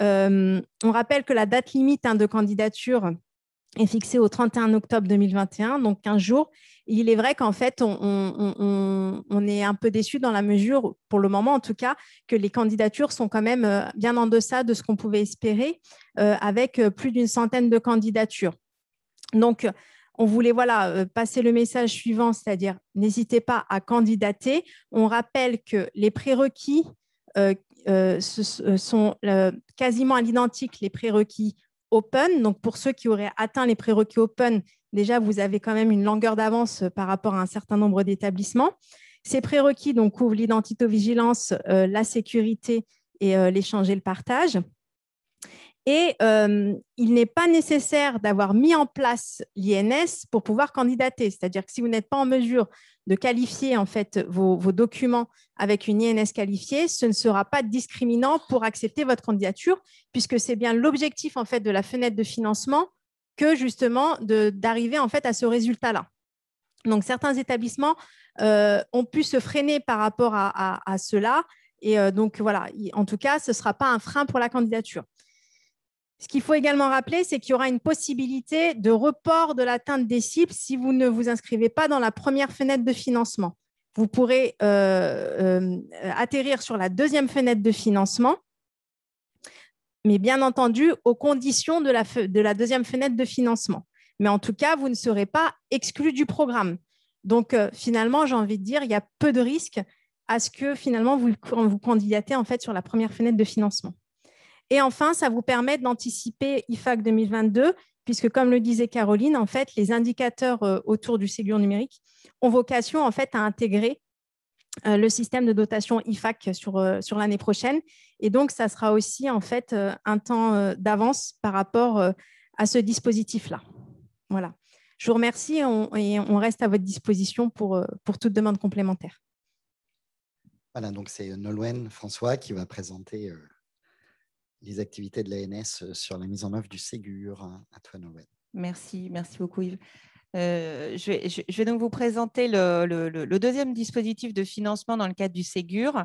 on rappelle que la date limite hein, de candidature est fixée au 31 octobre 2021, donc 15 jours, il est vrai qu'en fait, on, est un peu déçu dans la mesure, pour le moment en tout cas, que les candidatures sont quand même euh, bien en deçà de ce qu'on pouvait espérer, euh, avec euh, plus d'une centaine de candidatures. Donc, on voulait voilà, passer le message suivant, c'est-à-dire n'hésitez pas à candidater. On rappelle que les prérequis sont quasiment à l'identique les prérequis open. Donc, pour ceux qui auraient atteint les prérequis open, déjà, vous avez quand même une longueur d'avance euh, par rapport à un certain nombre d'établissements. Ces prérequis donc, couvrent l'identitovigilance, vigilance euh, la sécurité et euh, l'échange et le partage. Et il n'est pas nécessaire d'avoir mis en place l'INS pour pouvoir candidater. C'est-à-dire que si vous n'êtes pas en mesure de qualifier en fait vos, vos, documents avec une INS qualifiée, ce ne sera pas discriminant pour accepter votre candidature, puisque c'est bien l'objectif en fait de la fenêtre de financement que justement d'arriver en fait à ce résultat-là. Donc certains établissements euh, ont pu se freiner par rapport à, cela. Et euh, donc voilà, en tout cas, ce ne sera pas un frein pour la candidature. Ce qu'il faut également rappeler, c'est qu'il y aura une possibilité de report de l'atteinte des cibles si vous ne vous inscrivez pas dans la première fenêtre de financement. Vous pourrez euh, atterrir sur la deuxième fenêtre de financement mais bien entendu aux conditions de la, deuxième fenêtre de financement. Mais en tout cas, vous ne serez pas exclu du programme. Donc euh, finalement, j'ai envie de dire, il y a peu de risques à ce que finalement vous, vous candidatez en fait sur la première fenêtre de financement. Et enfin, ça vous permet d'anticiper IFAC 2022, puisque comme le disait Caroline, en fait, les indicateurs euh, autour du Ségur numérique ont vocation en fait à intégrer euh, le système de dotation IFAC sur, euh, sur l'année prochaine. Et donc, ça sera aussi en fait euh, un temps d'avance par rapport à ce dispositif-là. Voilà. Je vous remercie et on reste à votre disposition pour, pour toute demande complémentaire. Voilà, donc c'est Nolwenn François qui va présenter les activités de l'ANS sur la mise en œuvre du Ségur. Hein. À toi, Nolwenn. Merci, merci beaucoup Yves. Euh, je, vais, donc vous présenter le, deuxième dispositif de financement dans le cadre du Ségur,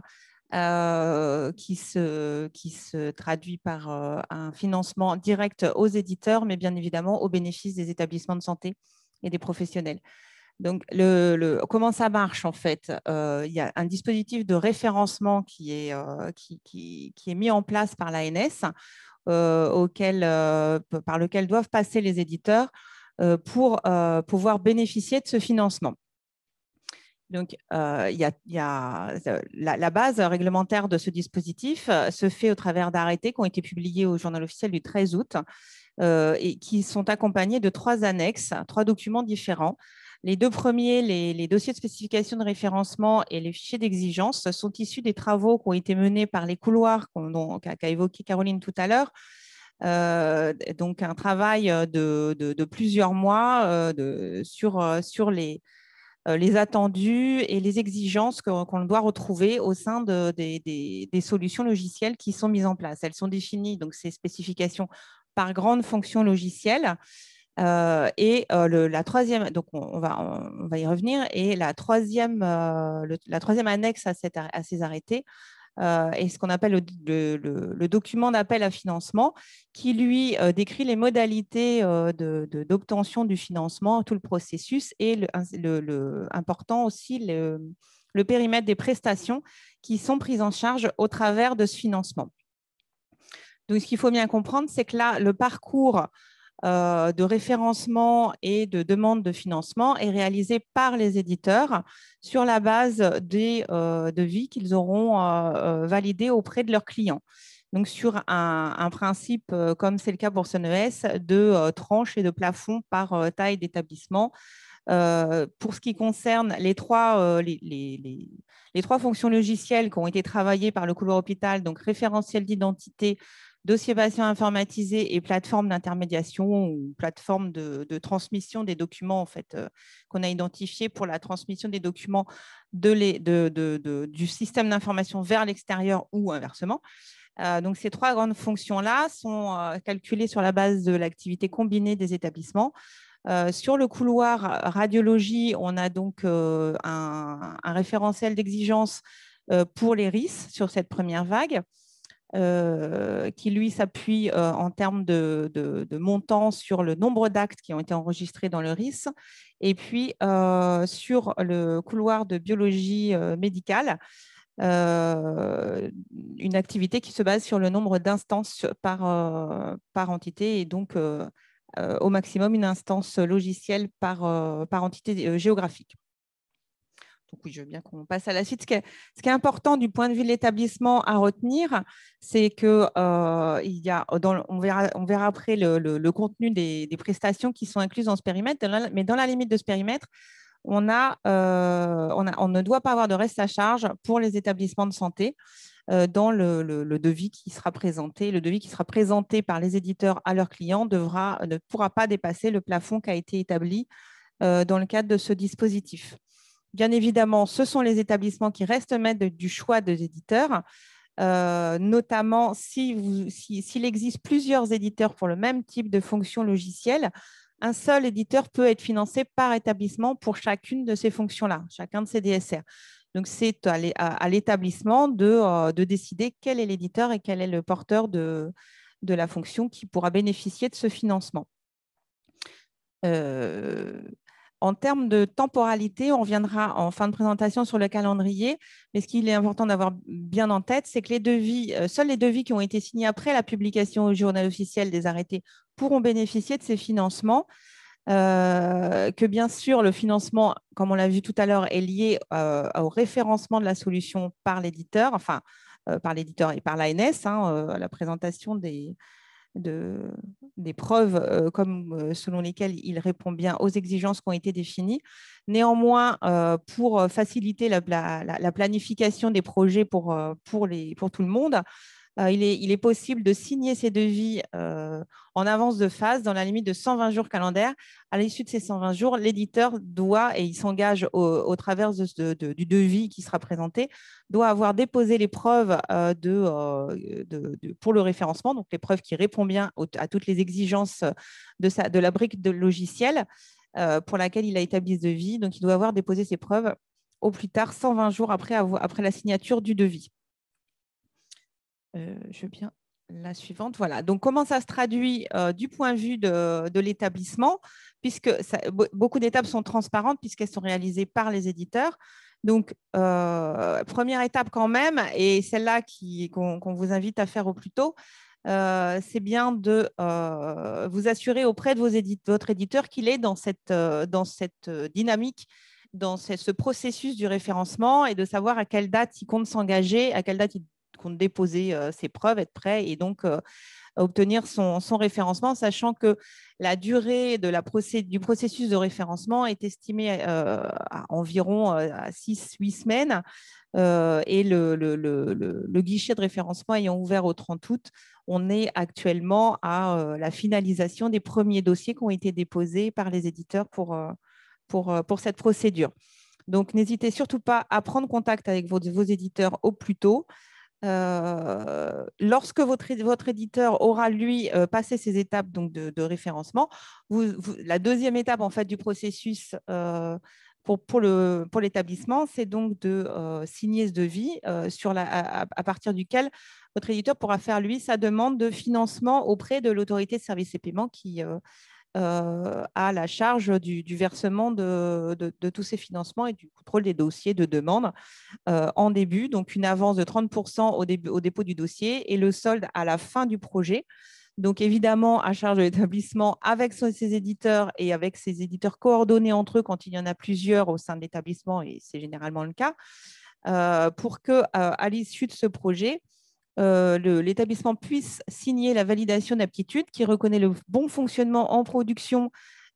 euh, qui, se, traduit par euh, un financement direct aux éditeurs, mais bien évidemment au bénéfice des établissements de santé et des professionnels. Donc, comment ça marche en fait Il y a un dispositif de référencement qui est, mis en place par l'ANS, par lequel doivent passer les éditeurs euh, pour euh, pouvoir bénéficier de ce financement. Donc, euh, la, base réglementaire de ce dispositif se fait au travers d'arrêtés qui ont été publiés au journal officiel du 13 août et qui sont accompagnés de trois annexes, trois documents différents. Les deux premiers, les, dossiers de spécification de référencement et les fichiers d'exigence, sont issus des travaux qui ont été menés par les couloirs qu'a évoqué Caroline tout à l'heure euh, donc un travail euh, de, plusieurs mois euh, sur, les, attendus et les exigences qu'on doit retrouver au sein des, solutions logicielles qui sont mises en place. Elles sont définies, donc ces spécifications, par grandes fonctions logicielles. et la troisième, donc on, va, y revenir, et la troisième, la troisième annexe à ces arrêtés euh, et ce qu'on appelle le, document d'appel à financement, qui lui euh, décrit les modalités euh, d'obtention du financement, tout le processus et le, important aussi le périmètre des prestations qui sont prises en charge au travers de ce financement. Donc, ce qu'il faut bien comprendre, c'est que là, le parcours euh, de référencement et de demande de financement est réalisé par les éditeurs sur la base des euh, devis qu'ils auront euh, validés auprès de leurs clients. Donc sur un, principe, comme c'est le cas pour SONES, de tranches et de plafonds par taille d'établissement. pour ce qui concerne les trois, les, trois fonctions logicielles qui ont été travaillées par le couloir hôpital, donc référentiel d'identité, dossier patient informatisé et plateforme d'intermédiation ou plateforme de, transmission des documents en fait, euh, qu'on a identifiés pour la transmission des documents du système d'information vers l'extérieur ou inversement. Euh, donc, ces trois grandes fonctions-là sont euh, calculées sur la base de l'activité combinée des établissements. sur le couloir radiologie, on a donc un, un, référentiel d'exigence pour les RIS sur cette première vague. Euh, qui lui s'appuie euh, en termes de, montant sur le nombre d'actes qui ont été enregistrés dans le RIS, et puis euh, sur le couloir de biologie médicale. une activité qui se base sur le nombre d'instances par, par entité et donc au maximum une instance logicielle par, par entité géographique je veux bien qu'on passe à la suite. Ce qui, est, important du point de vue de l'établissement à retenir, c'est que euh, il y a on, verra, on verra après le, contenu des, prestations qui sont incluses dans ce périmètre, mais dans la limite de ce périmètre, on, euh, on, ne doit pas avoir de reste à charge pour les établissements de santé euh, dans le, le, devis qui sera présenté. Le devis qui sera présenté par les éditeurs à leurs clients devra, ne pourra pas dépasser le plafond qui a été établi dans le cadre de ce dispositif bien évidemment, ce sont les établissements qui restent maîtres du choix des éditeurs. Euh, notamment s'il existe plusieurs éditeurs pour le même type de fonction logicielle, un seul éditeur peut être financé par établissement pour chacune de ces fonctions-là, chacun de ces DSR. Donc, c'est à l'établissement euh, de, décider quel est l'éditeur et quel est le porteur de, de, la fonction qui pourra bénéficier de ce financement. Euh, en termes de temporalité, on reviendra en fin de présentation sur le calendrier, mais ce qu'il est important d'avoir bien en tête, c'est que les devis, euh, seuls les devis qui ont été signés après la publication au journal officiel des arrêtés pourront bénéficier de ces financements. Euh, que bien sûr, le financement, comme on l'a vu tout à l'heure, est lié euh, au référencement de la solution par l'éditeur, enfin, par l'éditeur et par l'ANS, hein, à la présentation des, de, des preuves euh, comme, euh, selon lesquelles il répond bien aux exigences qui ont été définies. Néanmoins, euh, pour faciliter la, planification des projets pour tout le monde, euh, il est, possible de signer ces devis euh, en avance de phase dans la limite de 120 jours calendaires. À l'issue de ces 120 jours, l'éditeur doit, et il s'engage au, travers du devis qui sera présenté, doit avoir déposé les preuves euh, de, pour le référencement, donc les preuves qui répondent bien à toutes les exigences de, la brique de logiciel pour laquelle il a établi ce devis. Donc, il doit avoir déposé ses preuves au plus tard 120 jours après la signature du devis. Euh, je veux bien la suivante. Voilà. Donc, comment ça se traduit euh, du point de vue de, l'établissement, puisque beaucoup d'étapes sont transparentes puisqu'elles sont réalisées par les éditeurs. Donc, euh, première étape quand même, et celle-là qu'on vous invite à faire au plus tôt, c'est bien de vous assurer auprès de vos votre éditeur qu'il est dans cette, dans cette dynamique dans ce processus du référencement et de savoir à quelle date il compte s'engager, à quelle date il de déposer euh, ses preuves, être prêt et donc euh, obtenir son, référencement, sachant que la durée de la du processus de référencement est estimée euh, à environ 6-8 semaines et le, guichet de référencement ayant ouvert au 30 août, on est actuellement à la finalisation des premiers dossiers qui ont été déposés par les éditeurs pour, cette procédure. Donc, n'hésitez surtout pas à prendre contact avec vos éditeurs au plus tôt. Euh, lorsque votre, éditeur aura, lui, euh, passé ces étapes donc, de, référencement, la deuxième étape en fait, du processus euh, pour, pour l'établissement, c'est donc de signer ce devis sur la, à, partir duquel votre éditeur pourra faire, lui, sa demande de financement auprès de l'autorité de services et paiements qui, euh, à la charge du, versement de, tous ces financements et du contrôle des dossiers de demande euh, en début, donc une avance de 30% au, dépôt du dossier et le solde à la fin du projet. Donc évidemment, à charge de l'établissement avec ses éditeurs et avec ses éditeurs coordonnés entre eux quand il y en a plusieurs au sein de l'établissement, et c'est généralement le cas, euh, pour que à l'issue de ce projet, euh, l'établissement puisse signer la validation d'aptitude qui reconnaît le bon fonctionnement en production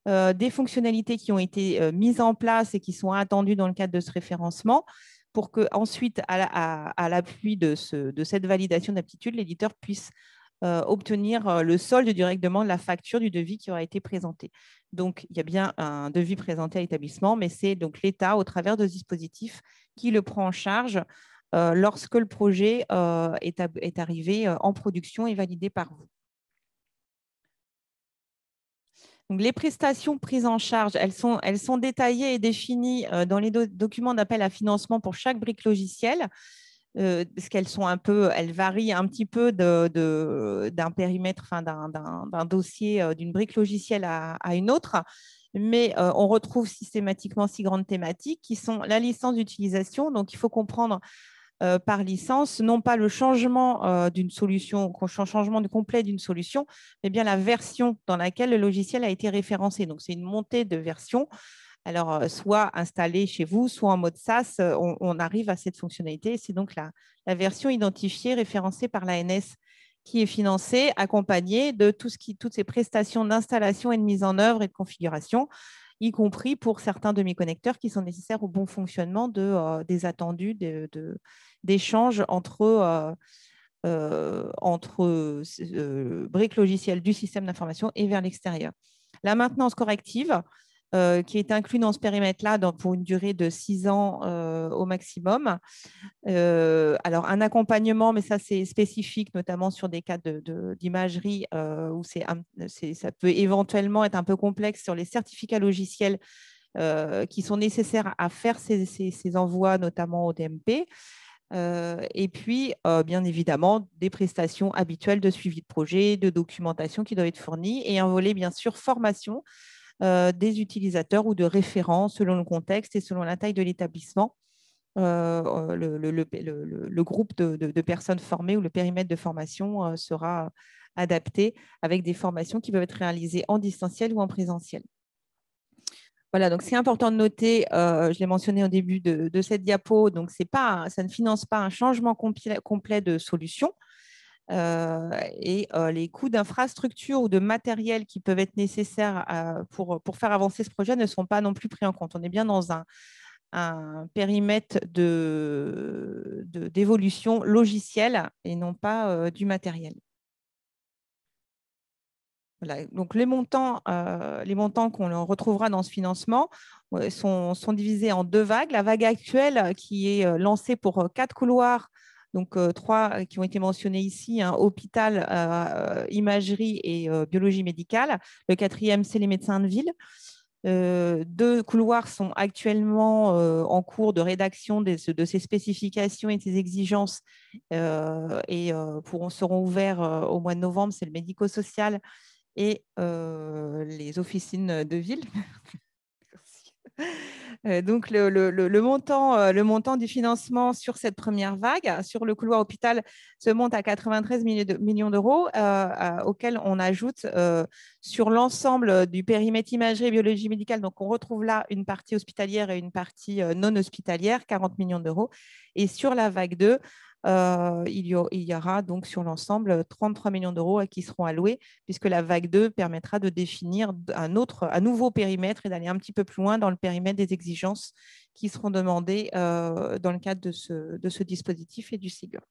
euh, des fonctionnalités qui ont été euh, mises en place et qui sont attendues dans le cadre de ce référencement pour que ensuite, à l'appui de, cette validation d'aptitude, l'éditeur puisse obtenir le solde directement de la facture du devis qui aura été présenté. Donc, il y a bien un devis présenté à l'établissement, mais c'est donc l'État, au travers de ce dispositif, qui le prend en charge euh, lorsque le projet euh, est, arrivé euh, en production et validé par vous. les prestations prises en charge, elles sont, détaillées et définies dans les documents d'appel à financement pour chaque brique logicielle. parce qu'elles sont un peu, elles varient un petit peu d'un périmètre, d'un dossier, d'une brique logicielle à, une autre, mais on retrouve systématiquement six grandes thématiques qui sont la licence d'utilisation, donc il faut comprendre euh, par licence, non pas le changement euh, d'une solution, changement complet d'une solution, mais bien la version dans laquelle le logiciel a été référencé. Donc, c'est une montée de version. Alors, euh, soit installé chez vous, soit en mode SaaS, on, arrive à cette fonctionnalité. C'est donc la, version identifiée, référencée par l'ANS qui est financée, accompagnée de toutes ces prestations d'installation et de mise en œuvre et de configuration y compris pour certains demi-connecteurs qui sont nécessaires au bon fonctionnement euh, des attendus d'échanges entre, euh, euh, entre briques logicielles du système d'information et vers l'extérieur. La maintenance corrective, euh, qui est inclus dans ce périmètre-là pour une durée de six ans euh, au maximum. Euh, alors, un accompagnement, mais ça, c'est spécifique, notamment sur des cas d'imagerie où ça peut éventuellement être un peu complexe sur les certificats logiciels qui sont nécessaires à faire ces, envois, notamment au DMP. et puis, bien évidemment, des prestations habituelles de suivi de projet, de documentation qui doivent être fournies, et un volet, bien sûr, formation euh, des utilisateurs ou de référents selon le contexte et selon la taille de l'établissement. Euh, euh, le, groupe de, personnes formées ou le périmètre de formation sera adapté avec des formations qui peuvent être réalisées en distanciel ou en présentiel. Voilà, donc c'est important de noter, je l'ai mentionné au début de, cette diapo, donc pas, ça ne finance pas un changement complet de solution, et les coûts d'infrastructure ou de matériel qui peuvent être nécessaires pour, pour, faire avancer ce projet ne sont pas non plus pris en compte. On est bien dans un, périmètre d'évolution de, logicielle et non pas du matériel. Voilà. Donc les montants, montants qu'on retrouvera dans ce financement sont, sont divisés en deux vagues. La vague actuelle qui est lancée pour quatre couloirs donc euh, trois euh, qui ont été mentionnés ici, un hein, hôpital, euh, imagerie et biologie médicale. Le quatrième, c'est les médecins de ville. deux couloirs sont actuellement en cours de rédaction de ces spécifications et de ces exigences et seront ouverts au mois de novembre. C'est le médico-social et les officines de ville. Euh, donc, le, montant, euh, le montant du financement sur cette première vague, sur le couloir hôpital, se monte à 93 millions d'euros, euh, euh auxquels on ajoute sur l'ensemble du périmètre imagerie et biologie médicale. Donc, on retrouve là une partie hospitalière et une partie non hospitalière, 40 millions d'euros. Et sur la vague 2, euh, il y, aura, donc sur l'ensemble 33 millions d'euros qui seront alloués, puisque la vague 2 permettra de définir un, autre, un nouveau périmètre et d'aller un petit peu plus loin dans le périmètre des exigences qui seront demandées euh, dans le cadre de ce, dispositif et du SIGUR.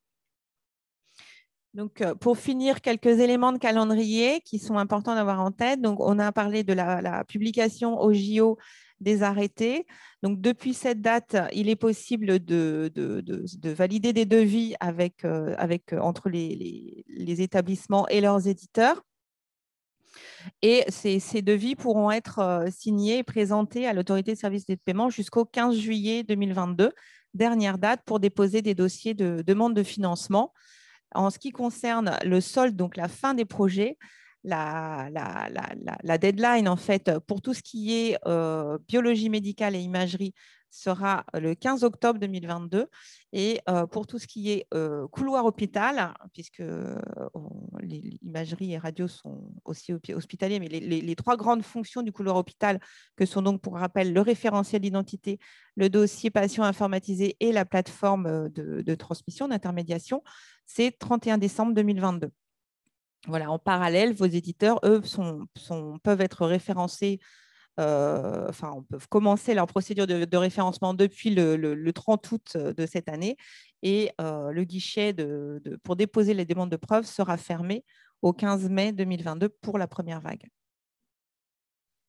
Donc, euh, pour finir, quelques éléments de calendrier qui sont importants d'avoir en tête. Donc, on a parlé de la, la publication au JO des arrêtés. Donc, depuis cette date, il est possible de, valider des devis avec, euh, euh, entre les, établissements et leurs éditeurs. Et ces, devis pourront être euh, signés et présentés à l'autorité de services de paiement jusqu'au 15 juillet 2022, dernière date pour déposer des dossiers de demande de financement. En ce qui concerne le solde, donc la fin des projets, la, deadline en fait euh, pour tout ce qui est euh, biologie médicale et imagerie sera euh, le 15 octobre 2022 et pour tout ce qui est couloir hôpital puisque l'imagerie et radio sont aussi hospitaliers mais les, trois grandes fonctions du couloir hôpital que sont donc pour rappel le référentiel d'identité le dossier patient informatisé et la plateforme de, de transmission d'intermédiation c'est 31 décembre 2022 voilà, en parallèle, vos éditeurs, eux, peuvent être référencés, euh, enfin, peut commencer leur procédure de, référencement depuis le, 30 août euh, de cette année. Et euh, le guichet pour déposer les demandes de preuves sera fermé au 15 mai 2022 pour la première vague.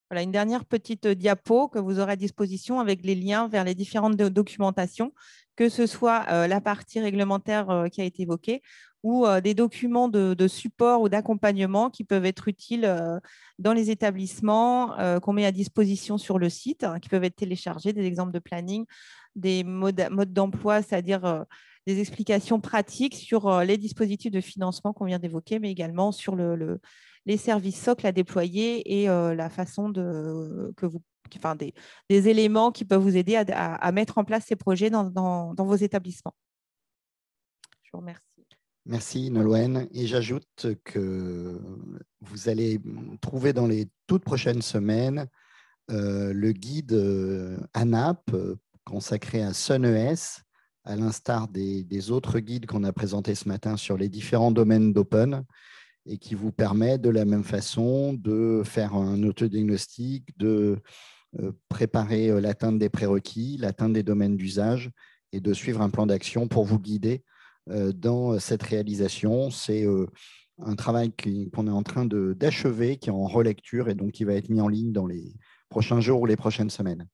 Voilà une dernière petite diapo que vous aurez à disposition avec les liens vers les différentes documentations, que ce soit la partie réglementaire qui a été évoquée ou euh, des documents de, support ou d'accompagnement qui peuvent être utiles euh, dans les établissements euh, qu'on met à disposition sur le site, hein, qui peuvent être téléchargés, des exemples de planning, des modes, d'emploi, c'est-à-dire des explications pratiques sur les dispositifs de financement qu'on vient d'évoquer, mais également sur les services socles à déployer et la façon de, que vous, enfin, des, éléments qui peuvent vous aider à, mettre en place ces projets dans vos établissements. Je vous remercie. Merci Nolwenn. Et j'ajoute que vous allez trouver dans les toutes prochaines semaines euh, le guide euh, ANAP euh, consacré à SunES, à l'instar des, des, autres guides qu'on a présentés ce matin sur les différents domaines d'Open, et qui vous permet de la même façon de faire un autodiagnostic, de préparer l'atteinte des prérequis, l'atteinte des domaines d'usage, et de suivre un plan d'action pour vous guider euh, dans euh, cette réalisation. C'est euh, un travail qu'on est en train d'achever, qui est en relecture et donc qui va être mis en ligne dans les prochains jours ou les prochaines semaines.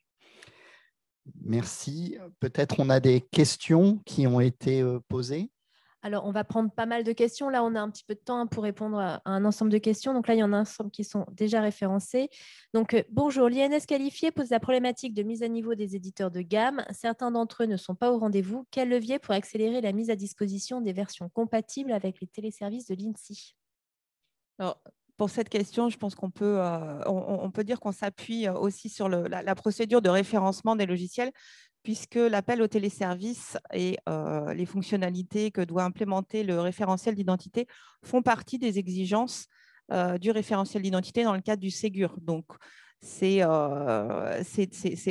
Merci. Peut-être on a des questions qui ont été posées. Alors, on va prendre pas mal de questions. Là, on a un petit peu de temps hein, pour répondre à un ensemble de questions. Donc là, il y en a un ensemble qui sont déjà référencés. Donc, euh, bonjour, l'INS qualifié pose la problématique de mise à niveau des éditeurs de gamme. Certains d'entre eux ne sont pas au rendez-vous. Quel levier pour accélérer la mise à disposition des versions compatibles avec les téléservices de l'INSI Alors, pour cette question, je pense qu'on peut, euh, on, peut dire qu'on s'appuie euh, aussi sur la, procédure de référencement des logiciels puisque l'appel au téléservice et euh, les fonctionnalités que doit implémenter le référentiel d'identité font partie des exigences euh, du référentiel d'identité dans le cadre du Ségur. Donc, c'est euh,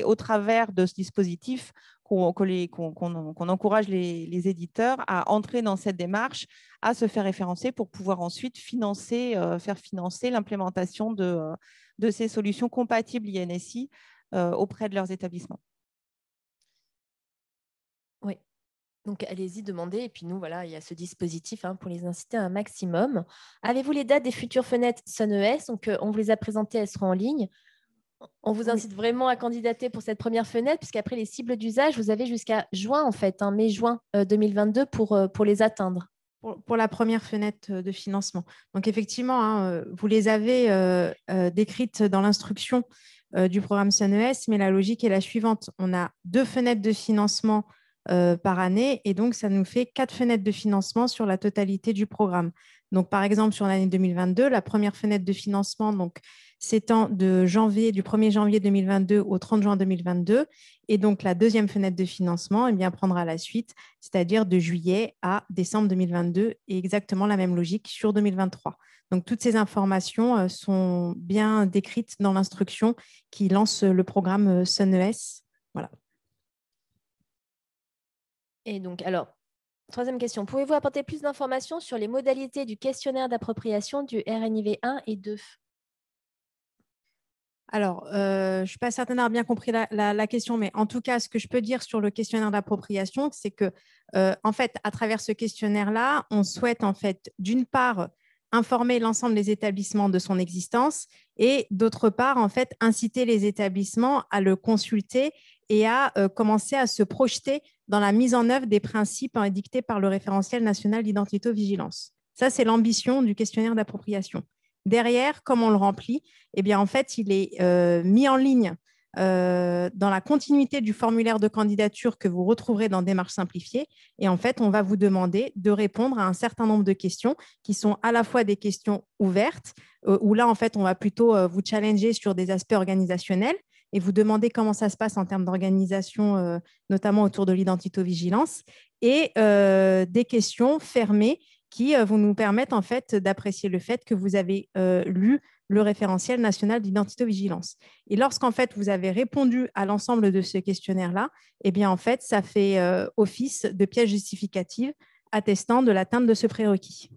au travers de ce dispositif qu'on encourage les, éditeurs à entrer dans cette démarche, à se faire référencer pour pouvoir ensuite financer, faire financer l'implémentation de, ces solutions compatibles INSI auprès de leurs établissements. Donc allez-y, demandez. Et puis nous, voilà, il y a ce dispositif hein, pour les inciter un maximum. Avez-vous les dates des futures fenêtres Sunes e Donc euh, on vous les a présentées, elles seront en ligne. On vous incite vraiment à candidater pour cette première fenêtre, puisqu'après les cibles d'usage, vous avez jusqu'à juin, en fait, hein, mai-juin 2022 euh, euh, pour, les atteindre. Pour, la première fenêtre de financement. Donc effectivement, hein, vous les avez décrites dans l'instruction du programme Sunes, e mais la logique est la suivante. On a deux fenêtres de financement euh, par année. Et donc, ça nous fait quatre fenêtres de financement sur la totalité du programme. Donc, par exemple, sur l'année 2022, la première fenêtre de financement donc, s'étend de janvier, du 1er janvier 2022 au 30 juin 2022. Et donc, la deuxième fenêtre de financement eh bien, prendra la suite, c'est-à-dire de juillet à décembre 2022, et exactement la même logique sur 2023. Donc, toutes ces informations euh, sont bien décrites dans l'instruction qui lance le programme euh, SUNES. Voilà. Et donc, alors, troisième question. Pouvez-vous apporter plus d'informations sur les modalités du questionnaire d'appropriation du RNIV 1 et 2 alors, euh, je ne suis pas certaine d'avoir bien compris la, question, mais en tout cas, ce que je peux dire sur le questionnaire d'appropriation, c'est que, euh, en fait, à travers ce questionnaire-là, on souhaite, en fait, d'une part, informer l'ensemble des établissements de son existence et, d'autre part, en fait, inciter les établissements à le consulter et à euh, commencer à se projeter dans la mise en œuvre des principes hein, dictés par le référentiel national didentité vigilance Ça, c'est l'ambition du questionnaire d'appropriation. Derrière, comment on le remplit Eh bien, en fait, il est euh, mis en ligne euh, dans la continuité du formulaire de candidature que vous retrouverez dans Démarche simplifiée. Et en fait, on va vous demander de répondre à un certain nombre de questions qui sont à la fois des questions ouvertes, euh, où là, en fait, on va plutôt vous challenger sur des aspects organisationnels, et vous demandez comment ça se passe en termes d'organisation, euh, notamment autour de l'identito-vigilance, et euh, des questions fermées qui euh, vont nous permettre en fait d'apprécier le fait que vous avez lu le référentiel national d'identito-vigilance. Et lorsqu'en fait vous avez répondu à l'ensemble de ce questionnaire-là, eh bien en fait ça fait office de pièce justificative attestant de l'atteinte de ce prérequis.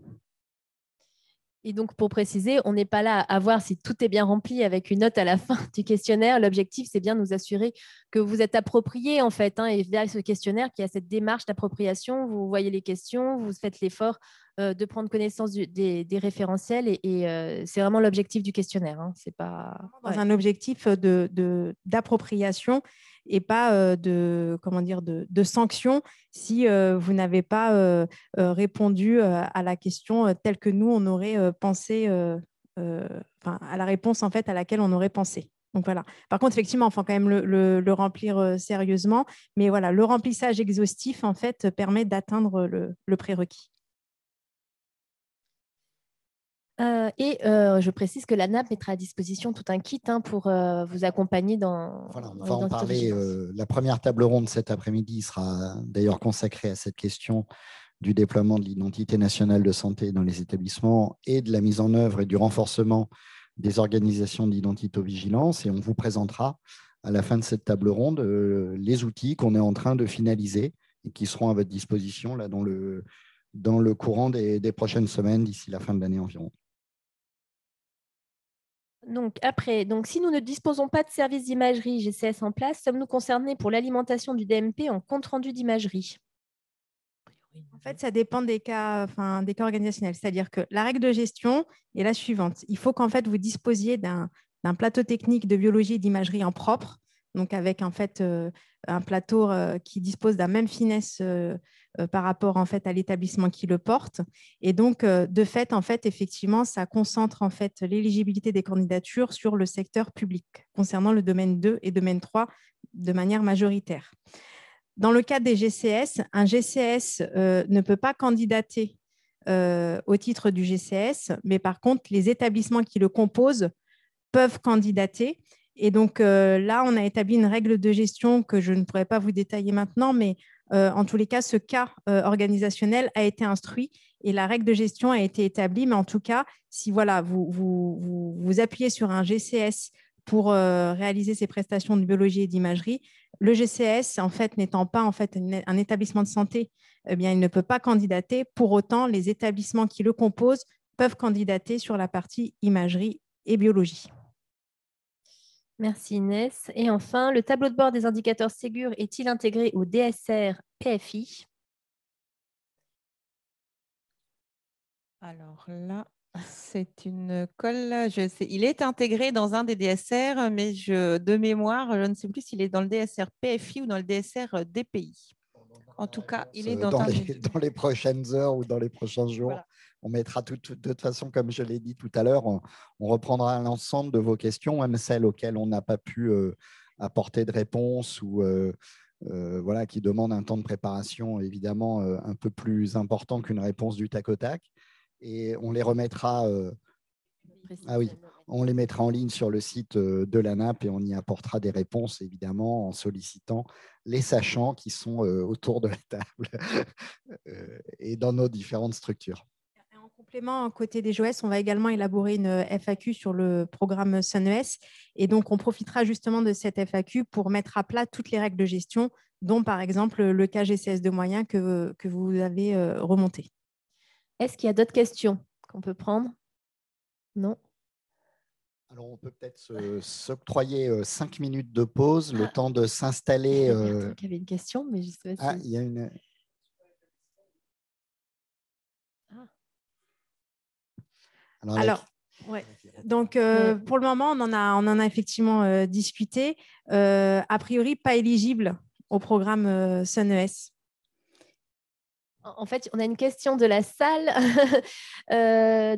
Et donc, pour préciser, on n'est pas là à voir si tout est bien rempli avec une note à la fin du questionnaire. L'objectif, c'est bien de nous assurer que vous êtes approprié, en fait, hein, et via ce questionnaire qui a cette démarche d'appropriation, vous voyez les questions, vous faites l'effort euh, de prendre connaissance des, référentiels, et, euh, c'est vraiment l'objectif du questionnaire. Hein. c'est pas. un objectif d'appropriation. De, et pas euh, de, comment dire, de, sanctions si euh, vous n'avez pas euh, répondu à la question telle que nous, on aurait pensé, à la réponse en fait à laquelle on aurait pensé. Donc voilà. Par contre, effectivement, il faut quand même le, le, remplir sérieusement. Mais voilà, le remplissage exhaustif, en fait, permet d'atteindre le, le prérequis. Euh, et euh, je précise que la NAP mettra à disposition tout un kit hein, pour euh, vous accompagner dans. Voilà, on va en parler. la première table ronde cet après-midi sera d'ailleurs consacrée à cette question du déploiement de l'identité nationale de santé dans les établissements et de la mise en œuvre et du renforcement des organisations d'identité-vigilance. Et on vous présentera à la fin de cette table ronde les outils qu'on est en train de finaliser et qui seront à votre disposition là, dans, le, dans le courant des prochaines semaines, d'ici la fin de l'année environ. Donc après, donc si nous ne disposons pas de service d'imagerie GCS en place, sommes-nous concernés pour l'alimentation du DMP en compte rendu d'imagerie En fait, ça dépend des cas, des cas organisationnels. C'est-à-dire que la règle de gestion est la suivante. Il faut qu'en fait vous disposiez d'un plateau technique de biologie et d'imagerie en propre, donc avec en fait euh, un plateau euh, qui dispose d'un même finesse euh, euh, par rapport en fait à l'établissement qui le porte. Et donc, euh, de fait, en fait, effectivement, ça concentre en fait l'éligibilité des candidatures sur le secteur public concernant le domaine 2 et domaine 3 de manière majoritaire. Dans le cas des GCS, un GCS euh, ne peut pas candidater au titre du GCS, mais par contre, les établissements qui le composent peuvent candidater. Et donc là, on a établi une règle de gestion que je ne pourrais pas vous détailler maintenant, mais euh, en tous les cas, ce cas euh, organisationnel a été instruit et la règle de gestion a été établie. Mais en tout cas, si vous, vous, appuyez sur un GCS pour euh, réaliser ces prestations de biologie et d'imagerie. Le GCS, en fait, n'étant pas en fait un établissement de santé, eh bien, il ne peut pas candidater. Pour autant, les établissements qui le composent peuvent candidater sur la partie imagerie et biologie. Merci Inès. Et enfin, le tableau de bord des indicateurs Ségur est-il intégré au DSR PFI Alors là, c'est une colle. Je sais, il est intégré dans un des DSR, mais de mémoire, je ne sais plus s'il est dans le DSR PFI ou dans le DSR DPI. En tout cas, il est euh, dans, les, prochaines heures ou dans les prochains jours on mettra de toute façon, comme je l'ai dit tout à l'heure, on, reprendra l'ensemble de vos questions, même celles auxquelles on n'a pas pu euh, apporter de réponse ou euh, euh, voilà, qui demandent un temps de préparation évidemment un peu plus important qu'une réponse du tac au tac. Et on les remettra. ah oui, on les mettra en ligne sur le site de la Nap et on y apportera des réponses, évidemment, en sollicitant les sachants qui sont autour de la table et dans nos différentes structures complément, côté des JOS, on va également élaborer une euh, FAQ sur le programme SunES. Et donc, on profitera justement de cette FAQ pour mettre à plat toutes les règles de gestion, dont par exemple le cas GCS de moyens que, vous avez euh, remonté. Est-ce qu'il y a d'autres questions qu'on peut prendre Non alors, on peut peut-être s'octroyer euh, cinq minutes de pause, le temps de s'installer. Ah, il y avait une question, mais je sais pas ah, il une. Alors, ouais. donc euh, pour le moment, on en a, on en a effectivement euh, discuté. Euh, a priori, pas éligible au programme SUNES. En fait, on a une question de la salle,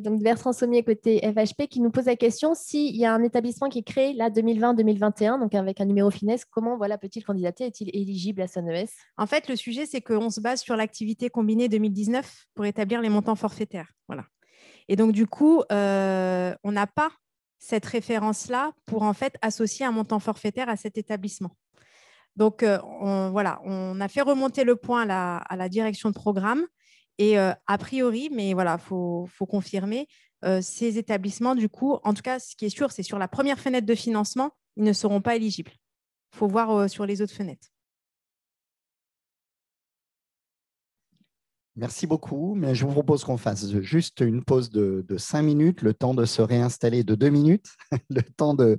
donc Bertrand Sommier côté FHP, qui nous pose la question s'il y a un établissement qui est créé là 2020-2021, donc avec un numéro finesse, comment voilà peut-il candidater Est-il éligible à SunES En fait, le sujet, c'est qu'on se base sur l'activité combinée 2019 pour établir les montants forfaitaires. Voilà. Et donc, du coup, euh, on n'a pas cette référence-là pour en fait associer un montant forfaitaire à cet établissement. Donc, euh, on, voilà, on a fait remonter le point à la, direction de programme et euh, a priori, mais voilà, il faut, confirmer, ces établissements, du coup, en tout cas, ce qui est sûr, c'est sur la première fenêtre de financement, ils ne seront pas éligibles. Il faut voir sur les autres fenêtres. Merci beaucoup, mais je vous propose qu'on fasse juste une pause de, cinq minutes, le temps de se réinstaller de deux minutes, le temps de,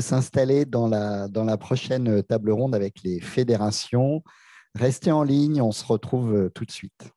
s'installer dans la prochaine table ronde avec les fédérations. Restez en ligne, on se retrouve tout de suite.